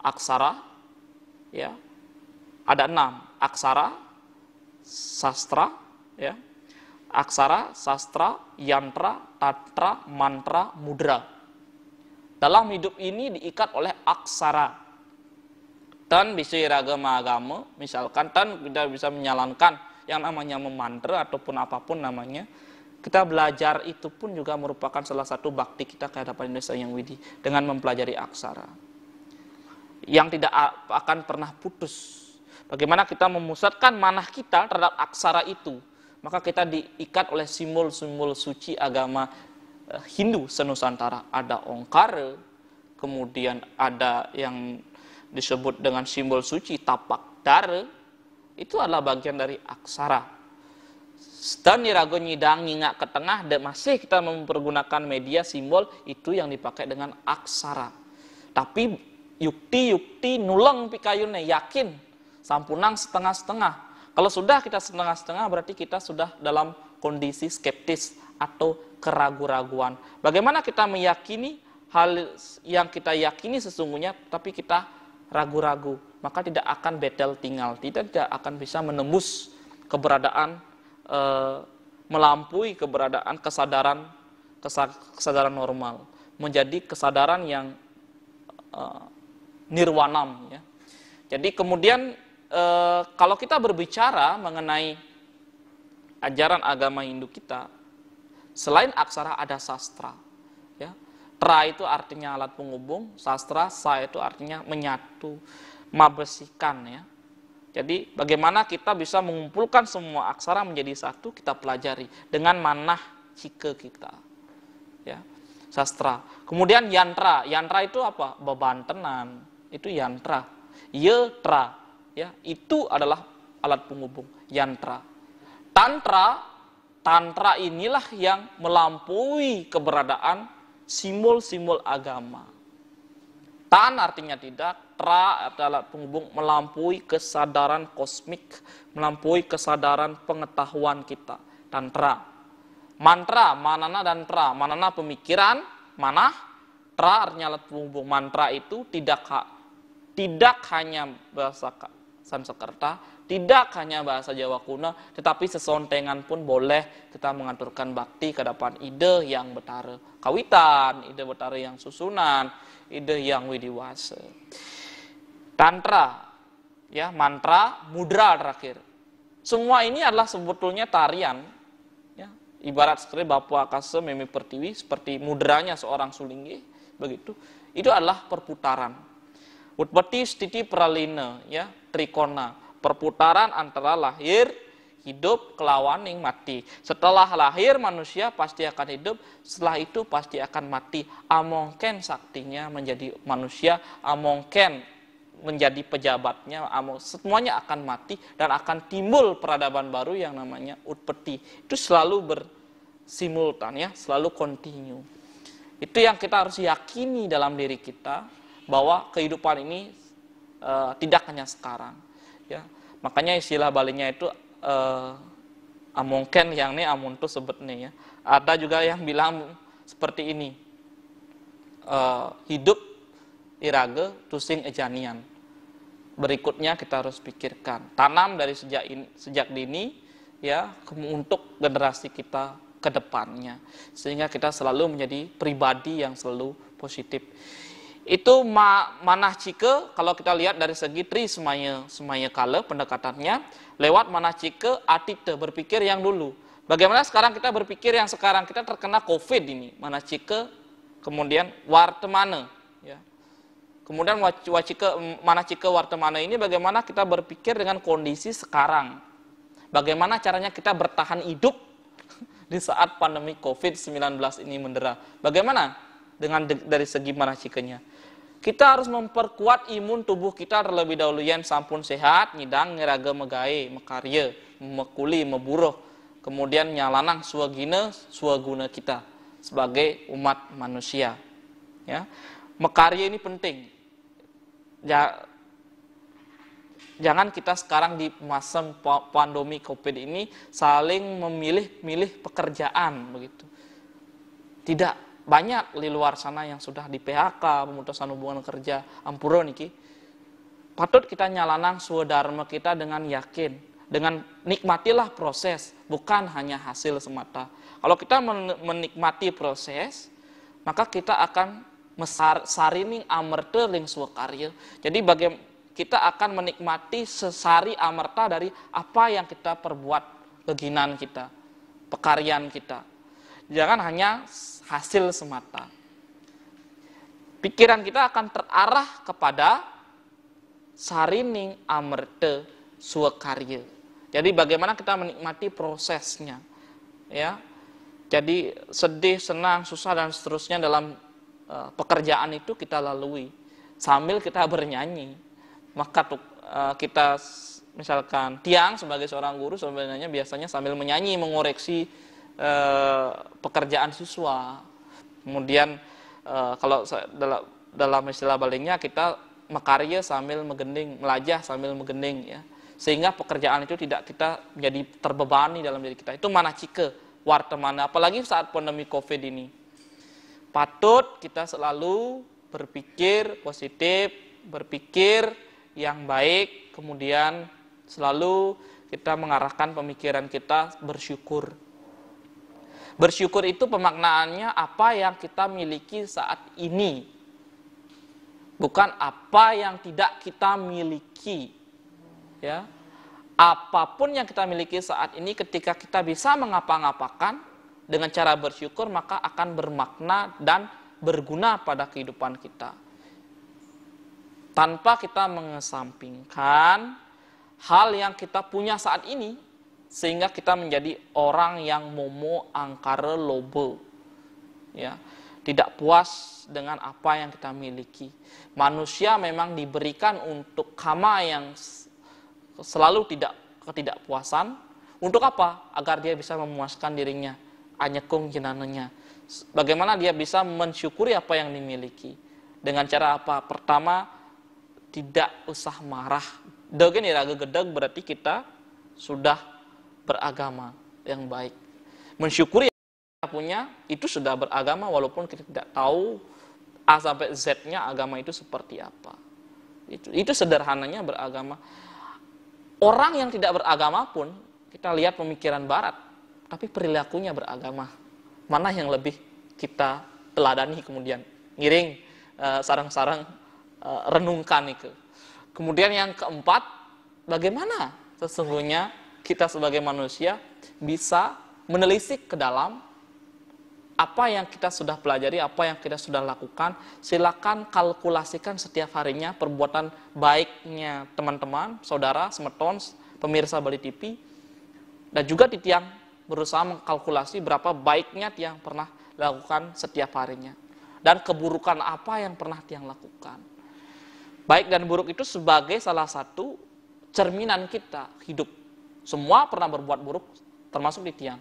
Aksara, ya. Ada enam, aksara, sastra, ya. Aksara, sastra, yantra, tatra, mantra, mudra. Dalam hidup ini diikat oleh aksara. Dan bisa agama-agama, misalkan dan kita bisa menyalankan yang namanya memantra ataupun apapun namanya, kita belajar itu pun juga merupakan salah satu bakti kita kehadapan Indonesia yang widi dengan mempelajari aksara yang tidak akan pernah putus. Bagaimana kita memusatkan manah kita terhadap aksara itu, maka kita diikat oleh simbol-simbol suci agama eh, Hindu senusantara. Ada ongkar, kemudian ada yang disebut dengan simbol suci tapak dar. itu adalah bagian dari aksara Stan Nirago nyidang ngingak ke tengah dan masih kita mempergunakan media simbol itu yang dipakai dengan aksara. Tapi yukti-yukti nulang pikayune yakin sampunang setengah-setengah. Kalau sudah kita setengah-setengah berarti kita sudah dalam kondisi skeptis atau keragu raguan Bagaimana kita meyakini hal yang kita yakini sesungguhnya tapi kita ragu-ragu, maka tidak akan betel tinggal, tidak tidak akan bisa menembus keberadaan e, melampaui keberadaan kesadaran kesadaran normal, menjadi kesadaran yang e, eh, nirwanam. Ya. Jadi kemudian e, kalau kita berbicara mengenai ajaran agama Hindu kita, selain aksara ada sastra. Ya. Tra itu artinya alat penghubung, sastra, sa itu artinya menyatu, membersihkan ya jadi bagaimana kita bisa mengumpulkan semua aksara menjadi satu kita pelajari dengan manah cike kita. Ya. Sastra. Kemudian yantra. Yantra itu apa? Bebantenan. Itu yantra. Yetra. Ya, itu adalah alat penghubung yantra. Tantra, tantra inilah yang melampaui keberadaan simbol-simbol agama. Tan artinya tidak, tra adalah penghubung melampaui kesadaran kosmik, melampaui kesadaran pengetahuan kita Tantra, Mantra, manana dan tra. Manana pemikiran, mana tra artinya alat penghubung. Mantra itu tidak tidak hanya bahasa Sanskerta, tidak hanya bahasa Jawa kuno, tetapi sesontengan pun boleh kita mengaturkan bakti ke depan ide yang betara kawitan, ide betara yang susunan, ide yang widiwasa. Tantra, ya mantra, mudra terakhir. Semua ini adalah sebetulnya tarian. Ya. Ibarat seperti Bapu akase meme Pertiwi, seperti mudranya seorang sulinggi, begitu. Itu adalah perputaran. Utpati stiti pralina, ya, trikona. Perputaran antara lahir, hidup kelawan yang mati. Setelah lahir manusia pasti akan hidup, setelah itu pasti akan mati. Amongken saktinya menjadi manusia, amongken menjadi pejabatnya, semuanya akan mati dan akan timbul peradaban baru yang namanya utpeti. Itu selalu bersimultan ya, selalu kontinu. Itu yang kita harus yakini dalam diri kita bahwa kehidupan ini e, tidak hanya sekarang. Ya, makanya istilah balinya itu e, amongken yang ini amuntu sebetnya sebetulnya ya. Ada juga yang bilang seperti ini. Uh, hidup irage tusing ejanian. Berikutnya kita harus pikirkan, tanam dari sejak in, sejak dini ya untuk generasi kita ke depannya. Sehingga kita selalu menjadi pribadi yang selalu positif. Itu ma manah cike kalau kita lihat dari segi tri semaya semaya kala pendekatannya lewat manah cike atite berpikir yang dulu. Bagaimana sekarang kita berpikir yang sekarang kita terkena COVID ini, manah cike kemudian wartemane ya Kemudian wacika mana cika warta mana ini bagaimana kita berpikir dengan kondisi sekarang. Bagaimana caranya kita bertahan hidup di saat pandemi COVID-19 ini mendera. Bagaimana dengan dari segi mana cikanya? Kita harus memperkuat imun tubuh kita terlebih dahulu yang sampun sehat, ngidang, ngeraga megai, mekarya, mekuli, meburuh. Kemudian nyalanang suagina, suaguna kita sebagai umat manusia. Ya. Mekarya ini penting, ya, jangan kita sekarang di masa pandemi COVID ini saling memilih-milih pekerjaan begitu. Tidak banyak di luar sana yang sudah di PHK, pemutusan hubungan kerja, ampuro niki. Patut kita nyalanang suadharma kita dengan yakin, dengan nikmatilah proses, bukan hanya hasil semata. Kalau kita menikmati proses, maka kita akan mesar sarining amerta ling suwakarya. Jadi bagi kita akan menikmati sesari amerta dari apa yang kita perbuat keginan kita, pekarian kita. Jangan hanya hasil semata. Pikiran kita akan terarah kepada sarining amerta suwakarya. Jadi bagaimana kita menikmati prosesnya. Ya. Jadi sedih, senang, susah dan seterusnya dalam Eh, pekerjaan itu kita lalui sambil kita bernyanyi. Maka uh, kita misalkan tiang sebagai seorang guru sebenarnya biasanya sambil menyanyi mengoreksi eh, pekerjaan siswa. Kemudian kalau dalam dalam istilah balingnya kita mekarya sambil menggending, melajah sambil menggending ya. Sehingga pekerjaan itu tidak kita menjadi terbebani dalam diri kita. Itu mana cike, warta mana. Apalagi saat pandemi COVID ini patut kita selalu berpikir positif, berpikir yang baik, kemudian selalu kita mengarahkan pemikiran kita bersyukur. Bersyukur itu pemaknaannya apa yang kita miliki saat ini, bukan apa yang tidak kita miliki. Ya, apapun yang kita miliki saat ini, ketika kita bisa mengapa-ngapakan, dengan cara bersyukur maka akan bermakna dan berguna pada kehidupan kita. Tanpa kita mengesampingkan hal yang kita punya saat ini sehingga kita menjadi orang yang momo angkara lobo. Ya, tidak puas dengan apa yang kita miliki. Manusia memang diberikan untuk kama yang selalu tidak ketidakpuasan. Untuk apa? Agar dia bisa memuaskan dirinya anyekung jinanenya. Bagaimana dia bisa mensyukuri apa yang dimiliki? Dengan cara apa? Pertama, tidak usah marah. Dogen ya gedeg berarti kita sudah beragama yang baik. Mensyukuri yang punya itu sudah beragama walaupun kita tidak tahu A sampai Z-nya agama itu seperti apa. Itu, itu sederhananya beragama. Orang yang tidak beragama pun kita lihat pemikiran barat tapi perilakunya beragama. Mana yang lebih kita teladani kemudian? Ngiring, eh, sarang-sarang, eh, renungkan itu. Kemudian yang keempat, bagaimana sesungguhnya kita sebagai manusia bisa menelisik ke dalam apa yang kita sudah pelajari, apa yang kita sudah lakukan, silakan kalkulasikan setiap harinya perbuatan baiknya teman-teman, saudara, semetons, pemirsa Bali TV, dan juga di tiang berusaha mengkalkulasi berapa baiknya tiang pernah lakukan setiap harinya dan keburukan apa yang pernah tiang lakukan. Baik dan buruk itu sebagai salah satu cerminan kita hidup. Semua pernah berbuat buruk termasuk di tiang.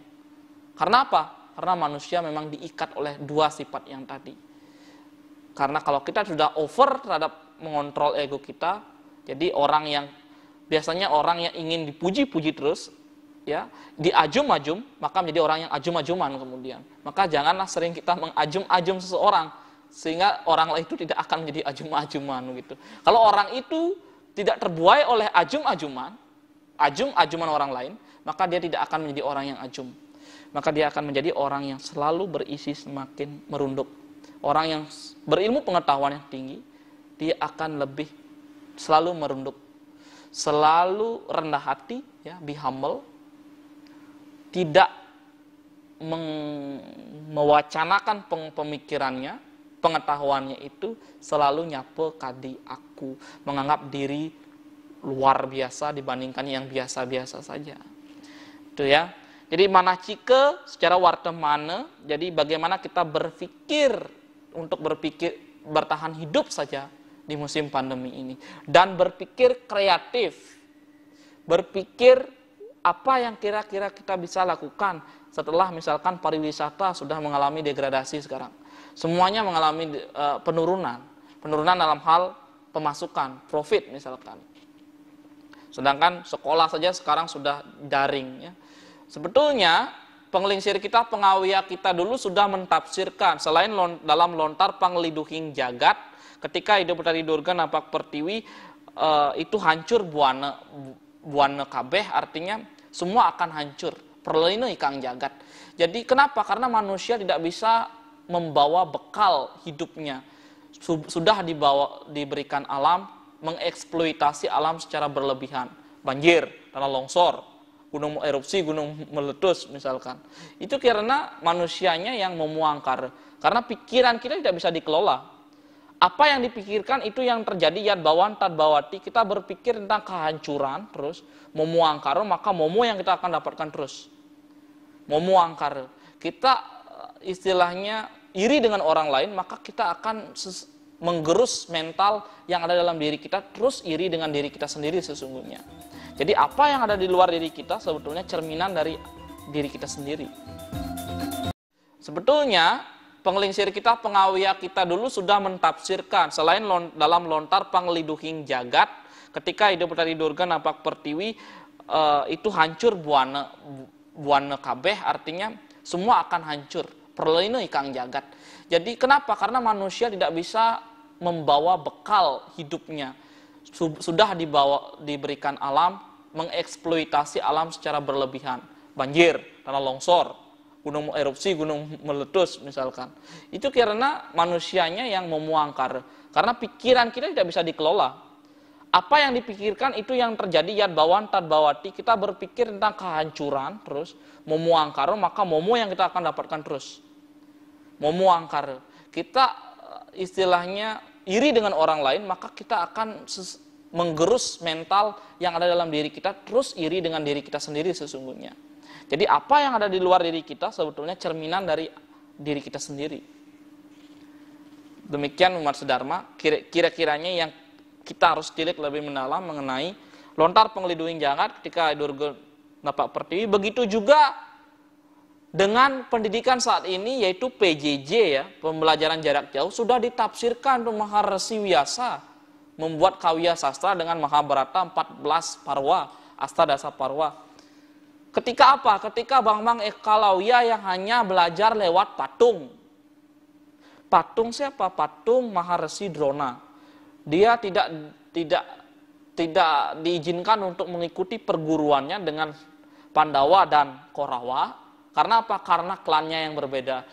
Karena apa? Karena manusia memang diikat oleh dua sifat yang tadi. Karena kalau kita sudah over terhadap mengontrol ego kita, jadi orang yang biasanya orang yang ingin dipuji-puji terus ya ajum ajum maka menjadi orang yang ajum-ajuman kemudian maka janganlah sering kita mengajum-ajum seseorang sehingga orang lain itu tidak akan menjadi ajum-ajuman gitu kalau orang itu tidak terbuai oleh ajum-ajuman ajum-ajuman orang lain maka dia tidak akan menjadi orang yang ajum maka dia akan menjadi orang yang selalu berisi semakin merunduk orang yang berilmu pengetahuan yang tinggi dia akan lebih selalu merunduk selalu rendah hati ya be humble tidak mewacanakan pemikirannya, pengetahuannya itu selalu nyapu kadi aku, menganggap diri luar biasa dibandingkan yang biasa-biasa saja. Itu ya. Jadi mana manacike secara warta mana, jadi bagaimana kita berpikir untuk berpikir bertahan hidup saja di musim pandemi ini dan berpikir kreatif, berpikir apa yang kira-kira kita bisa lakukan setelah misalkan pariwisata sudah mengalami degradasi sekarang. Semuanya mengalami uh, penurunan, penurunan dalam hal pemasukan, profit misalkan. Sedangkan sekolah saja sekarang sudah daring. Ya. Sebetulnya penglingsir kita, pengawia kita dulu sudah mentafsirkan, selain lon, dalam lontar pangliduhing jagat, ketika hidup dari durga nampak pertiwi, e, itu hancur buana, buana kabeh, artinya semua akan hancur. ini ikan jagat. Jadi kenapa? Karena manusia tidak bisa membawa bekal hidupnya. Sudah dibawa diberikan alam, mengeksploitasi alam secara berlebihan. Banjir, tanah longsor, gunung erupsi, gunung meletus misalkan. Itu karena manusianya yang memuangkar. Karena pikiran kita tidak bisa dikelola apa yang dipikirkan itu yang terjadi ya bawan bawati kita berpikir tentang kehancuran terus momo angkara maka momo yang kita akan dapatkan terus momo angkara kita eh, istilahnya iri dengan orang lain maka kita akan menggerus mental yang ada dalam diri kita terus iri dengan diri kita sendiri sesungguhnya jadi apa yang ada di luar diri kita sebetulnya cerminan dari diri kita sendiri sebetulnya Penglingsir kita, pengawia kita dulu sudah mentafsirkan selain lon, dalam lontar pangliduhing jagat ketika hidup dari durga nampak pertiwi e, itu hancur buana buana kabeh artinya semua akan hancur ini kang jagat. Jadi kenapa? Karena manusia tidak bisa membawa bekal hidupnya. Sudah dibawa diberikan alam, mengeksploitasi alam secara berlebihan. Banjir, tanah longsor, gunung erupsi, gunung meletus misalkan. Itu karena manusianya yang memuangkar. Karena pikiran kita tidak bisa dikelola. Apa yang dipikirkan itu yang terjadi yad bawan tad bawati. Kita berpikir tentang kehancuran terus, memuangkar, maka momo yang kita akan dapatkan terus. Memuangkar. Kita eh, istilahnya iri dengan orang lain, maka kita akan menggerus mental yang ada dalam diri kita, terus iri dengan diri kita sendiri sesungguhnya. Jadi apa yang ada di luar diri kita sebetulnya cerminan dari diri kita sendiri. Demikian Umar Sudarma, kira-kiranya yang kita harus tilik lebih mendalam mengenai lontar pengelidungin jangat ketika Durga Napak Pertiwi. Begitu juga dengan pendidikan saat ini yaitu PJJ ya, pembelajaran jarak jauh sudah ditafsirkan untuk Maharasi Wiasa membuat kawiyah sastra dengan Mahabharata 14 Parwa, Astadasa Parwa Ketika apa? Ketika Bang Bang Ekalawiyah yang hanya belajar lewat patung. Patung siapa? Patung Maharesi Drona. Dia tidak tidak tidak diizinkan untuk mengikuti perguruannya dengan Pandawa dan Korawa. Karena apa? Karena klannya yang berbeda.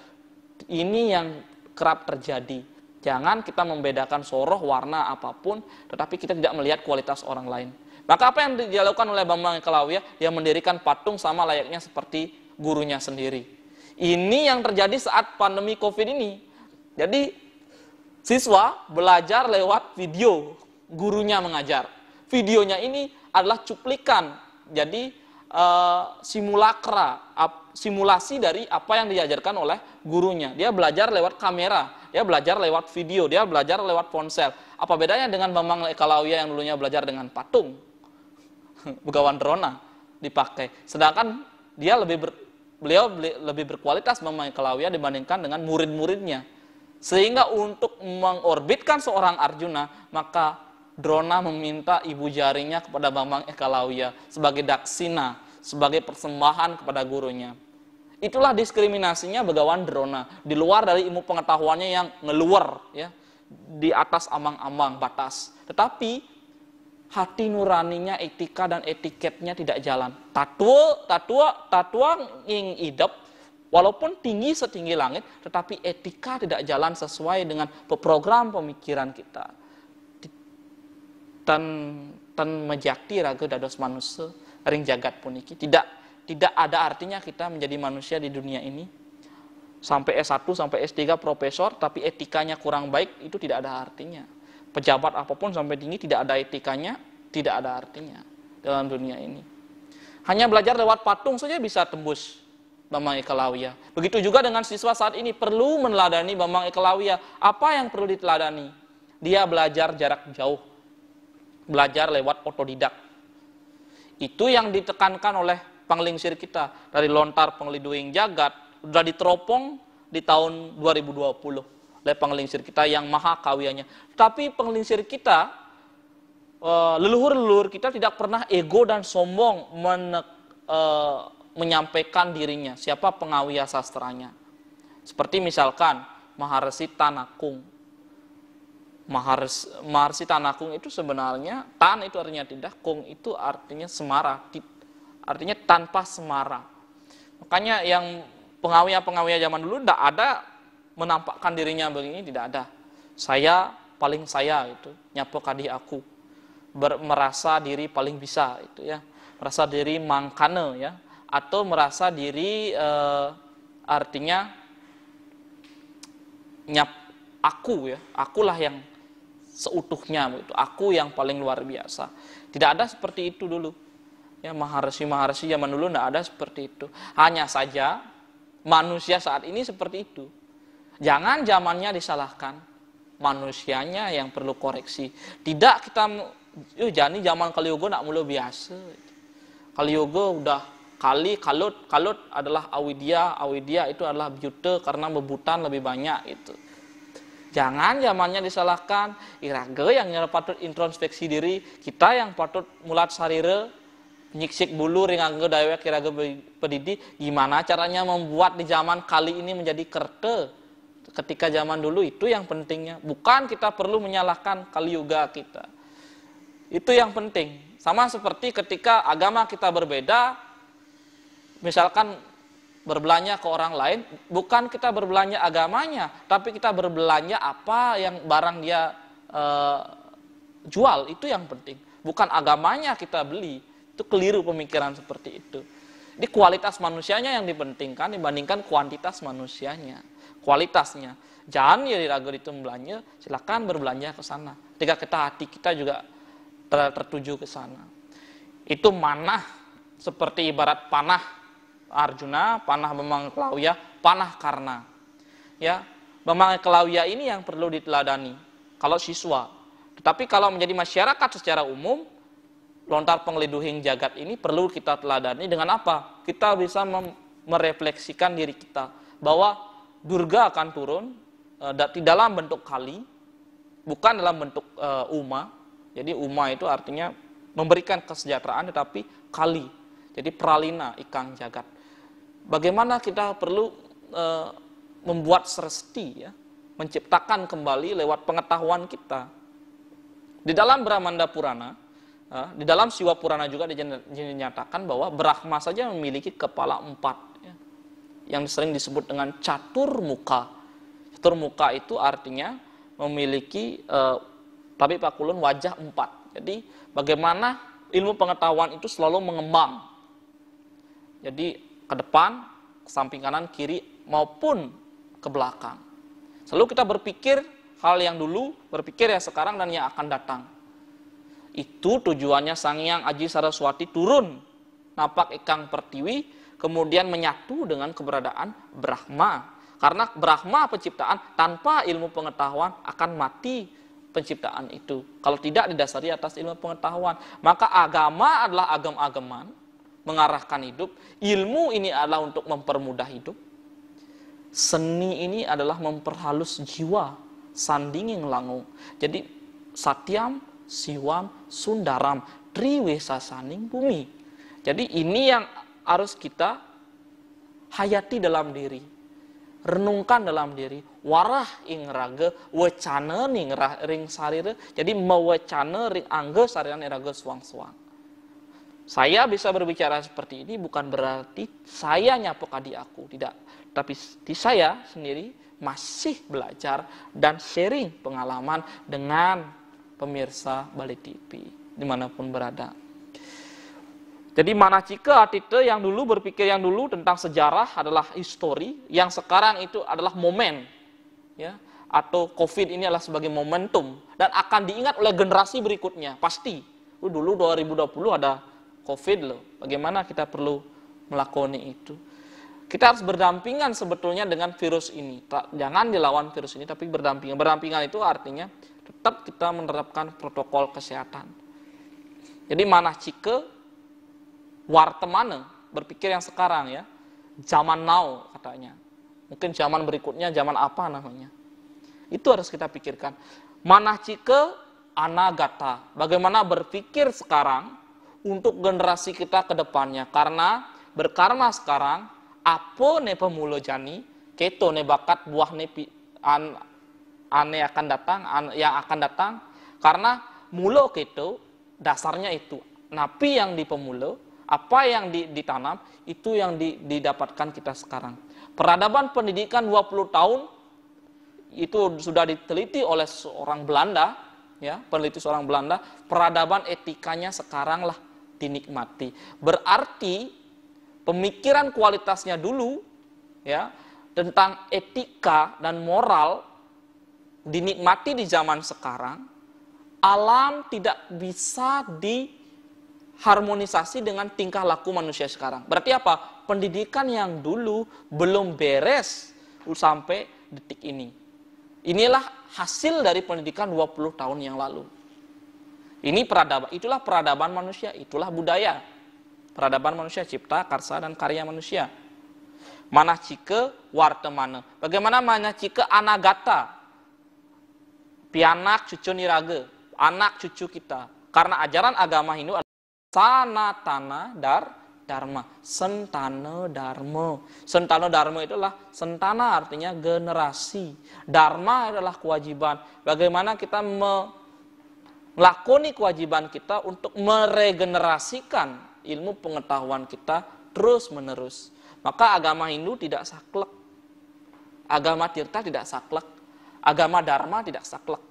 Ini yang kerap terjadi. Jangan kita membedakan soroh warna apapun, tetapi kita tidak melihat kualitas orang lain. Maka apa yang dilakukan oleh Bambang Kelawia? Dia mendirikan patung sama layaknya seperti gurunya sendiri. Ini yang terjadi saat pandemi COVID ini. Jadi siswa belajar lewat video, gurunya mengajar. Videonya ini adalah cuplikan, jadi eh, simulakra, simulasi dari apa yang diajarkan oleh gurunya. Dia belajar lewat kamera, dia belajar lewat video, dia belajar lewat ponsel. Apa bedanya dengan Bambang Ekalawia yang dulunya belajar dengan patung? begawan drona dipakai. Sedangkan dia lebih ber, beliau lebih berkualitas memainkan kelawia dibandingkan dengan murid-muridnya. Sehingga untuk mengorbitkan seorang Arjuna, maka Drona meminta ibu jarinya kepada Bambang Ekalawia sebagai daksina, sebagai persembahan kepada gurunya. Itulah diskriminasinya begawan Drona, di luar dari ilmu pengetahuannya yang ngeluar ya, di atas amang-amang batas. Tetapi hati nuraninya etika dan etiketnya tidak jalan. Tatua, tatua, tatua ing idep, walaupun tinggi setinggi langit, tetapi etika tidak jalan sesuai dengan program pemikiran kita. Tan, tan mejakti raga dados manusia, ring jagat puniki. Tidak, tidak ada artinya kita menjadi manusia di dunia ini. Sampai S1, sampai S3 profesor, tapi etikanya kurang baik, itu tidak ada artinya pejabat apapun sampai tinggi tidak ada etikanya, tidak ada artinya dalam dunia ini. Hanya belajar lewat patung saja bisa tembus Bambang Ekalawia. Begitu juga dengan siswa saat ini perlu meneladani Bambang Ekalawia. Apa yang perlu diteladani? Dia belajar jarak jauh. Belajar lewat otodidak. Itu yang ditekankan oleh panglingsir kita dari lontar pengliduing jagat sudah diteropong di tahun 2020 oleh pengelingsir kita yang maha kawiyanya, Tapi pengelingsir kita, eh, leluhur-leluhur kita tidak pernah ego dan sombong menek, e, eh, menyampaikan dirinya, siapa pengawia sastranya. Seperti misalkan Maharsi Tanakung. Maharsi, Maharsi Tanakung itu sebenarnya, tan itu artinya tidak, kung itu artinya semara, artinya tanpa semara. Makanya yang pengawia-pengawia zaman dulu tidak ada menampakkan dirinya begini tidak ada. Saya paling saya itu nyapo kadi aku. Ber, merasa diri paling bisa itu ya. Merasa diri mangkane ya atau merasa diri e, artinya nyap aku ya, akulah yang seutuhnya begitu. Aku yang paling luar biasa. Tidak ada seperti itu dulu. Ya maharsi maharsi zaman dulu tidak ada seperti itu. Hanya saja manusia saat ini seperti itu. Jangan zamannya disalahkan, manusianya yang perlu koreksi. Tidak kita yuk jani zaman Kaliogo nak mulu biasa. Kaliogo udah kali kalut kalut adalah awidia awidia itu adalah buta karena bebutan lebih banyak itu. Jangan zamannya disalahkan. Irage yang patut introspeksi diri, kita yang patut mulat sarire, nyiksik bulu ringage dawek irage pedidi. Gimana caranya membuat di zaman kali ini menjadi kerte? ketika zaman dulu itu yang pentingnya. Bukan kita perlu menyalahkan yoga kita. Itu yang penting. Sama seperti ketika agama kita berbeda, misalkan berbelanja ke orang lain, bukan kita berbelanja agamanya, tapi kita berbelanja apa yang barang dia e, jual, itu yang penting. Bukan agamanya kita beli, itu keliru pemikiran seperti itu. Jadi kualitas manusianya yang dipentingkan dibandingkan kuantitas manusianya kualitasnya. Jangan ya ragu itu belanja, silakan berbelanja ke sana. Ketika kita hati kita juga ter tertuju ke sana. Itu manah seperti ibarat panah Arjuna, panah memang Kelawya panah karena Ya, memang Kelawya ini yang perlu diteladani kalau siswa. Tetapi kalau menjadi masyarakat secara umum, lontar pengleduhing jagat ini perlu kita teladani dengan apa? Kita bisa merefleksikan diri kita bahwa durga akan turun eh, di dalam bentuk kali, bukan dalam bentuk eh, uma. Jadi uma itu artinya memberikan kesejahteraan tetapi kali. Jadi pralina ikan jagat. Bagaimana kita perlu eh, membuat seresti ya, menciptakan kembali lewat pengetahuan kita. Di dalam Brahmanda Purana, di dalam Siwa Purana juga dinyatakan bahwa Brahma saja memiliki kepala empat yang sering disebut dengan catur muka. Catur muka itu artinya memiliki eh, tapi pakulun wajah empat. Jadi bagaimana ilmu pengetahuan itu selalu mengembang. Jadi ke depan, ke samping kanan, kiri maupun ke belakang. Selalu kita berpikir hal yang dulu, berpikir yang sekarang dan yang akan datang. Itu tujuannya Sang Yang Aji Saraswati turun napak Ikang Pertiwi kemudian menyatu dengan keberadaan Brahma. Karena Brahma penciptaan tanpa ilmu pengetahuan akan mati penciptaan itu. Kalau tidak didasari atas ilmu pengetahuan, maka agama adalah agam-agaman mengarahkan hidup. Ilmu ini adalah untuk mempermudah hidup. Seni ini adalah memperhalus jiwa, sandinging langung. Jadi satyam, siwam, sundaram, triwesa saning bumi. Jadi ini yang harus kita hayati dalam diri. Renungkan dalam diri. Warah ing raga, wacana ning ring sarire. Jadi mewacana ring angge sariran raga suang-suang. Saya bisa berbicara seperti ini bukan berarti saya nyapu kadi aku. Tidak. Tapi di saya sendiri masih belajar dan sharing pengalaman dengan pemirsa Bali TV dimanapun berada. Jadi mana jika Atite yang dulu berpikir yang dulu tentang sejarah adalah histori, yang sekarang itu adalah momen. Ya, atau COVID ini adalah sebagai momentum dan akan diingat oleh generasi berikutnya, pasti. Dulu 2020 ada COVID loh. Bagaimana kita perlu melakoni itu? Kita harus berdampingan sebetulnya dengan virus ini. Jangan dilawan virus ini, tapi berdampingan. Berdampingan itu artinya tetap kita menerapkan protokol kesehatan. Jadi mana cike wartemane, berpikir yang sekarang ya. Zaman now katanya. Mungkin zaman berikutnya zaman apa namanya. Itu harus kita pikirkan. Manah cike anagata. Bagaimana berpikir sekarang untuk generasi kita ke depannya. Karena berkarma sekarang, apo ne pemulo jani, keto ne bakat buah ne an, ane akan datang, an, yang akan datang. Karena mulo keto, dasarnya itu. Napi yang di pemulo, apa yang ditanam itu yang didapatkan kita sekarang. Peradaban pendidikan 20 tahun itu sudah diteliti oleh seorang Belanda, ya, peneliti seorang Belanda, peradaban etikanya sekaranglah dinikmati. Berarti pemikiran kualitasnya dulu ya tentang etika dan moral dinikmati di zaman sekarang, alam tidak bisa di harmonisasi dengan tingkah laku manusia sekarang. Berarti apa? Pendidikan yang dulu belum beres sampai detik ini. Inilah hasil dari pendidikan 20 tahun yang lalu. Ini peradaban, itulah peradaban manusia, itulah budaya. Peradaban manusia, cipta, karsa, dan karya manusia. Mana cike, mana? Bagaimana mana cike anagata? Pianak cucu nirage, anak cucu kita. Karena ajaran agama Hindu tanah dar dharma sentana dharma sentana dharma itulah sentana artinya generasi dharma adalah kewajiban bagaimana kita melakoni kewajiban kita untuk meregenerasikan ilmu pengetahuan kita terus menerus maka agama Hindu tidak saklek agama Tirta tidak saklek agama Dharma tidak saklek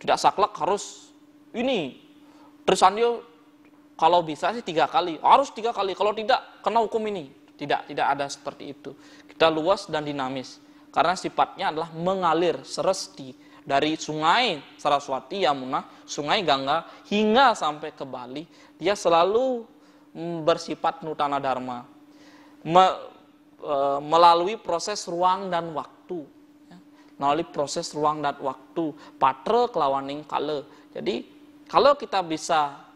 tidak saklek harus ini Trisandyo kalau bisa sih tiga kali, harus tiga kali. Kalau tidak, kena hukum ini. Tidak, tidak ada seperti itu. Kita luas dan dinamis. Karena sifatnya adalah mengalir, seresti. Dari sungai Saraswati, Yamuna, sungai Gangga, hingga sampai ke Bali. Dia selalu mm, bersifat nutana dharma. Me, e, melalui proses ruang dan waktu. Ya. Melalui proses ruang dan waktu. Patre kelawaning kale. Jadi, kalau kita bisa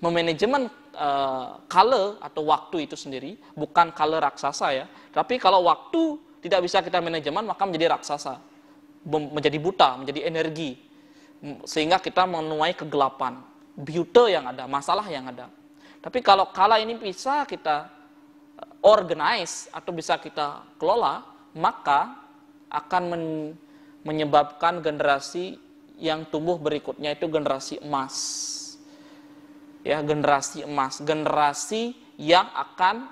memanajemen uh, color atau waktu itu sendiri bukan color raksasa ya tapi kalau waktu tidak bisa kita manajemen maka menjadi raksasa menjadi buta menjadi energi sehingga kita menuai kegelapan buta yang ada masalah yang ada tapi kalau kala ini bisa kita eh, organize atau bisa kita kelola maka akan men menyebabkan generasi yang tumbuh berikutnya itu generasi emas ya generasi emas, generasi yang akan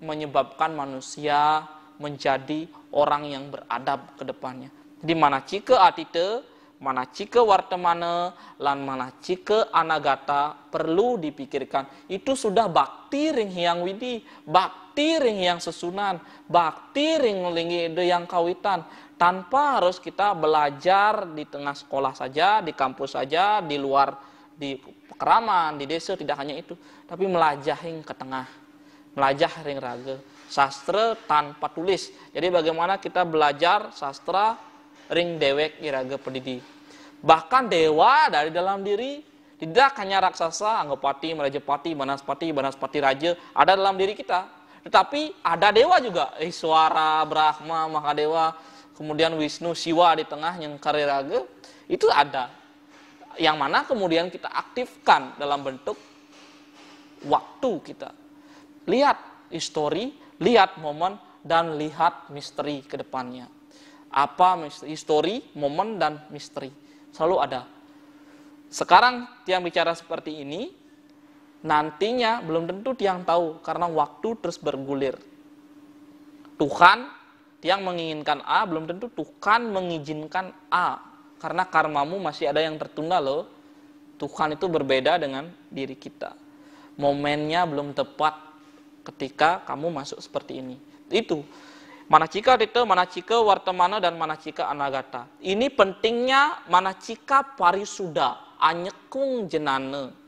menyebabkan manusia menjadi orang yang beradab ke depannya. Jadi mana cike atite, mana cike wartemane, lan mana cike anagata perlu dipikirkan. Itu sudah bakti ring hiang widi, bakti ring hiang sesunan, bakti ring lingi ide yang kawitan. Tanpa harus kita belajar di tengah sekolah saja, di kampus saja, di luar di keraman, di desa tidak hanya itu, tapi melajahing ke tengah, melajah ring raga, sastra tanpa tulis. Jadi bagaimana kita belajar sastra ring dewek iraga pedidi. Bahkan dewa dari dalam diri tidak hanya raksasa, anggapati, merajapati, banaspati, banaspati raja ada dalam diri kita. Tetapi ada dewa juga, suara Brahma, Mahadewa, kemudian Wisnu, Siwa di tengah yang kariraga itu ada yang mana kemudian kita aktifkan dalam bentuk waktu kita. Lihat histori, lihat momen, dan lihat misteri ke depannya. Apa misteri, histori, momen, dan misteri. Selalu ada. Sekarang tiang bicara seperti ini, nantinya belum tentu tiang tahu karena waktu terus bergulir. Tuhan tiang menginginkan A, belum tentu Tuhan mengizinkan A karena karmamu masih ada yang tertunda loh. Tuhan itu berbeda dengan diri kita. Momennya belum tepat ketika kamu masuk seperti ini. Itu. mana cika Manacika itu manacika wartamana dan mana cika anagata. Ini pentingnya mana manacika parisuda, anyekung jenane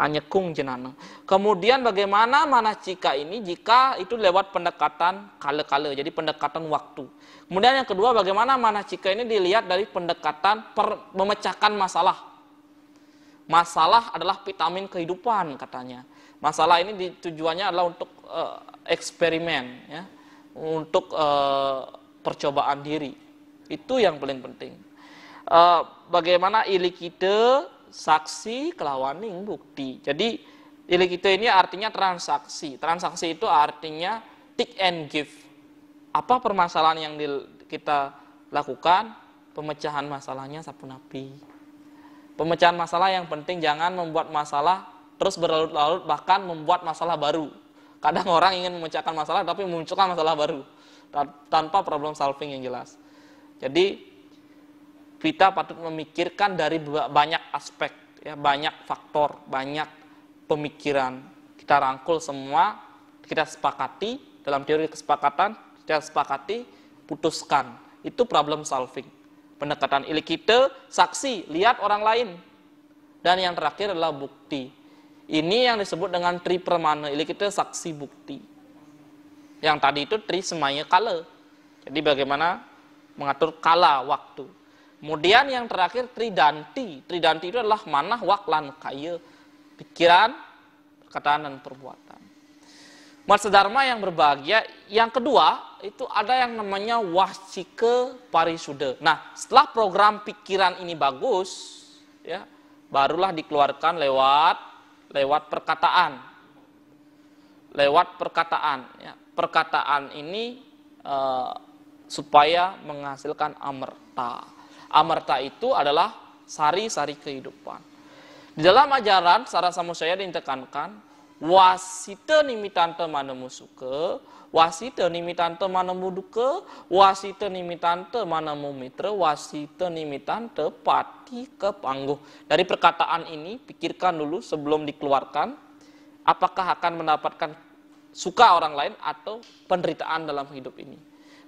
anyekung jenana. Kemudian bagaimana manasika ini jika itu lewat pendekatan kale-kale, jadi pendekatan waktu. Kemudian yang kedua bagaimana manasika ini dilihat dari pendekatan per, memecahkan masalah. Masalah adalah vitamin kehidupan katanya. Masalah ini tujuannya adalah untuk uh, eksperimen, ya, untuk uh, percobaan diri. Itu yang paling penting. Uh, bagaimana kita saksi kelawaning bukti. Jadi ilik itu ini artinya transaksi. Transaksi itu artinya take and give. Apa permasalahan yang kita lakukan? Pemecahan masalahnya sapu napi. Pemecahan masalah yang penting jangan membuat masalah terus berlarut-larut bahkan membuat masalah baru. Kadang orang ingin memecahkan masalah tapi memunculkan masalah baru tanpa problem solving yang jelas. Jadi kita patut memikirkan dari banyak aspek, ya, banyak faktor, banyak pemikiran. Kita rangkul semua, kita sepakati dalam teori kesepakatan, kita sepakati, putuskan. Itu problem solving. Pendekatan ilikite, saksi, lihat orang lain. Dan yang terakhir adalah bukti. Ini yang disebut dengan tri permana, ilikite saksi bukti. Yang tadi itu tri semaya kala. Jadi bagaimana mengatur kala waktu Kemudian yang terakhir tridanti. Tridanti itu adalah manah waklan kaya pikiran, perkataan dan perbuatan. Dharma yang berbahagia, yang kedua itu ada yang namanya wasike parisude. Nah, setelah program pikiran ini bagus, ya, barulah dikeluarkan lewat lewat perkataan. Lewat perkataan, ya. Perkataan ini uh, supaya menghasilkan amerta. Amerta itu adalah sari-sari kehidupan. Di dalam ajaran Sara Samusaya ditekankan wasita nimitante manemu suke, wasita nimitante manemu duke, wasita nimitante manemu mitra, wasita nimitante pati panggung. Dari perkataan ini pikirkan dulu sebelum dikeluarkan apakah akan mendapatkan suka orang lain atau penderitaan dalam hidup ini.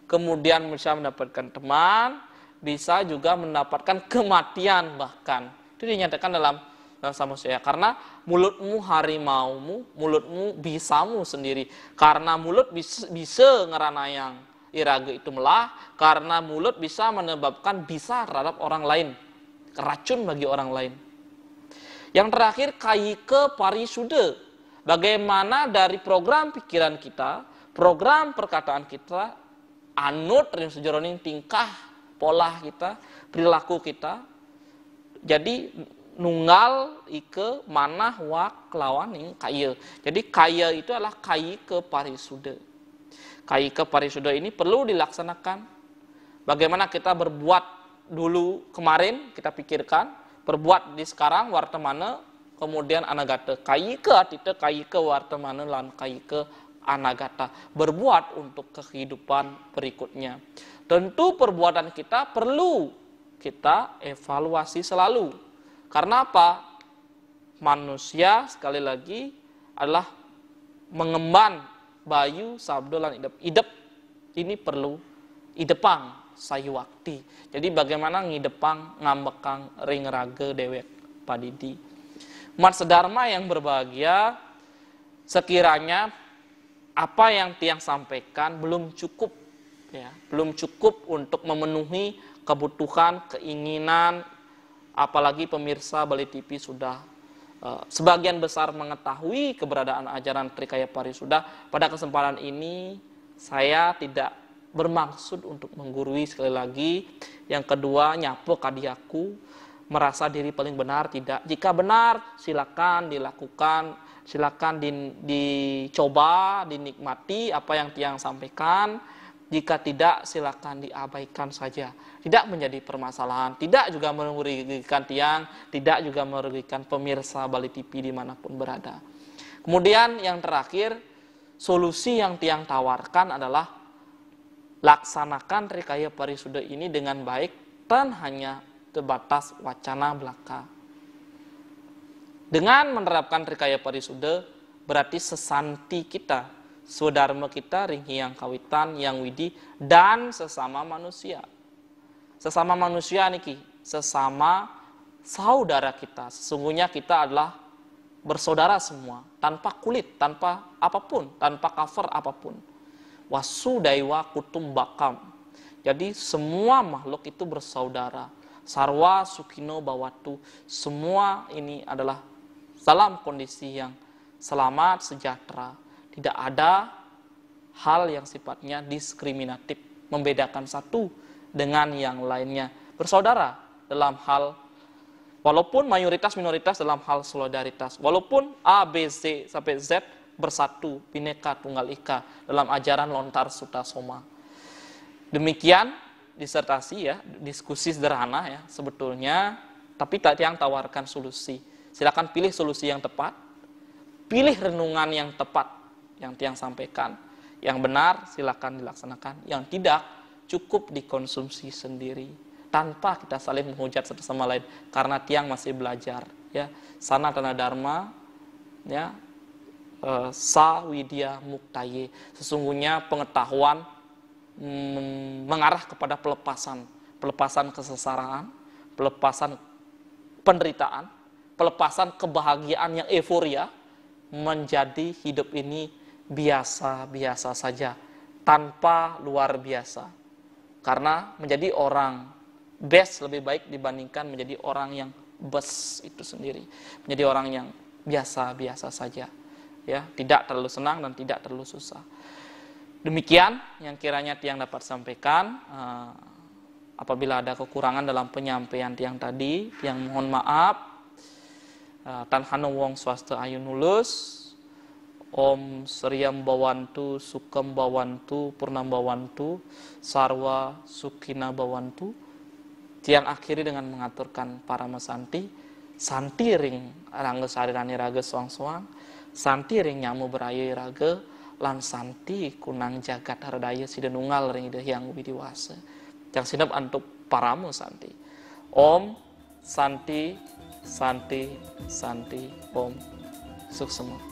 Kemudian bisa mendapatkan teman, bisa juga mendapatkan kematian bahkan. Itu dinyatakan dalam dalam samusya karena mulutmu harimaumu, mulutmu bisamu sendiri. Karena mulut bisa, bisa ngeranayang irage itu melah karena mulut bisa menyebabkan bisa terhadap orang lain. Racun bagi orang lain. Yang terakhir kai ke parisude. Bagaimana dari program pikiran kita, program perkataan kita, anut dari sejeroning tingkah pola kita, perilaku kita. Jadi nunggal ike mana wak lawan ini kaya. Jadi kaya itu adalah kai ke Parisude. Kai ke Parisude ini perlu dilaksanakan. Bagaimana kita berbuat dulu kemarin kita pikirkan, berbuat di sekarang warta mana, kemudian anagata kai ke atite kai ke warta mana lan kai ke anagata berbuat untuk kehidupan berikutnya. Tentu perbuatan kita perlu kita evaluasi selalu. Karena apa? Manusia sekali lagi adalah mengemban bayu sabdolan idep. Idep ini perlu idepang sayu wakti Jadi bagaimana ngidepang ngambekang ring ringrage dewek padidi. Mat sedharma yang berbahagia sekiranya apa yang tiang sampaikan belum cukup ya, belum cukup untuk memenuhi kebutuhan, keinginan, apalagi pemirsa Bali TV sudah uh, sebagian besar mengetahui keberadaan ajaran Trikaya Parisuda. Pada kesempatan ini saya tidak bermaksud untuk menggurui sekali lagi. Yang kedua, nyapu kadiaku merasa diri paling benar tidak. Jika benar, silakan dilakukan, silakan di, dicoba, dinikmati apa yang tiang sampaikan jika tidak, silakan diabaikan saja. Tidak menjadi permasalahan, tidak juga merugikan tiang, tidak juga merugikan pemirsa Bali TV dimanapun berada. Kemudian yang terakhir, solusi yang tiang tawarkan adalah laksanakan rikaya parisuda ini dengan baik dan hanya terbatas wacana belaka. Dengan menerapkan rikaya parisuda, berarti sesanti kita saudara kita, yang Kawitan, Yang Widi, dan sesama manusia. Sesama manusia niki, sesama saudara kita. Sesungguhnya kita adalah bersaudara semua, tanpa kulit, tanpa apapun, tanpa cover apapun. wasu daiwa kutum bakam. Jadi semua makhluk itu bersaudara. Sarwa sukino bawatu. Semua ini adalah dalam kondisi yang selamat, sejahtera tidak ada hal yang sifatnya diskriminatif, membedakan satu dengan yang lainnya. Bersaudara dalam hal walaupun mayoritas minoritas dalam hal solidaritas, walaupun A, B, C sampai Z bersatu bineka tunggal ika dalam ajaran lontar suta soma. Demikian disertasi ya, diskusi sederhana ya sebetulnya, tapi tadi yang tawarkan solusi. Silakan pilih solusi yang tepat, pilih renungan yang tepat yang tiang sampaikan. Yang benar silakan dilaksanakan, yang tidak cukup dikonsumsi sendiri tanpa kita saling menghujat satu sama lain karena tiang masih belajar ya sana tanah dharma ya e, sa widya muktaye sesungguhnya pengetahuan mm, mengarah kepada pelepasan pelepasan kesesaraan pelepasan penderitaan pelepasan kebahagiaan yang euforia menjadi hidup ini biasa-biasa saja tanpa luar biasa. Karena menjadi orang best lebih baik dibandingkan menjadi orang yang best itu sendiri. Menjadi orang yang biasa-biasa saja. Ya, tidak terlalu senang dan tidak terlalu susah. Demikian yang kiranya tiang dapat sampaikan. Eh, apabila ada kekurangan dalam penyampaian tiang tadi, tiang mohon maaf. Eh, Tan Wong Swasta Ayu Nulus. Om Seriam Bawantu, Sukam Bawantu, Bawantu, Sarwa Sukina Bawantu. Tiang akhiri dengan mengaturkan para masanti, santi ring rangga sarirani raga suang-suang, santi ring nyamu berayu raga, lan santi kunang jagat hardaya sidenungal ring ide yang widiwasa. Yang sinap antuk paramu santi. Om Santi, Santi, Santi, Om. Sukses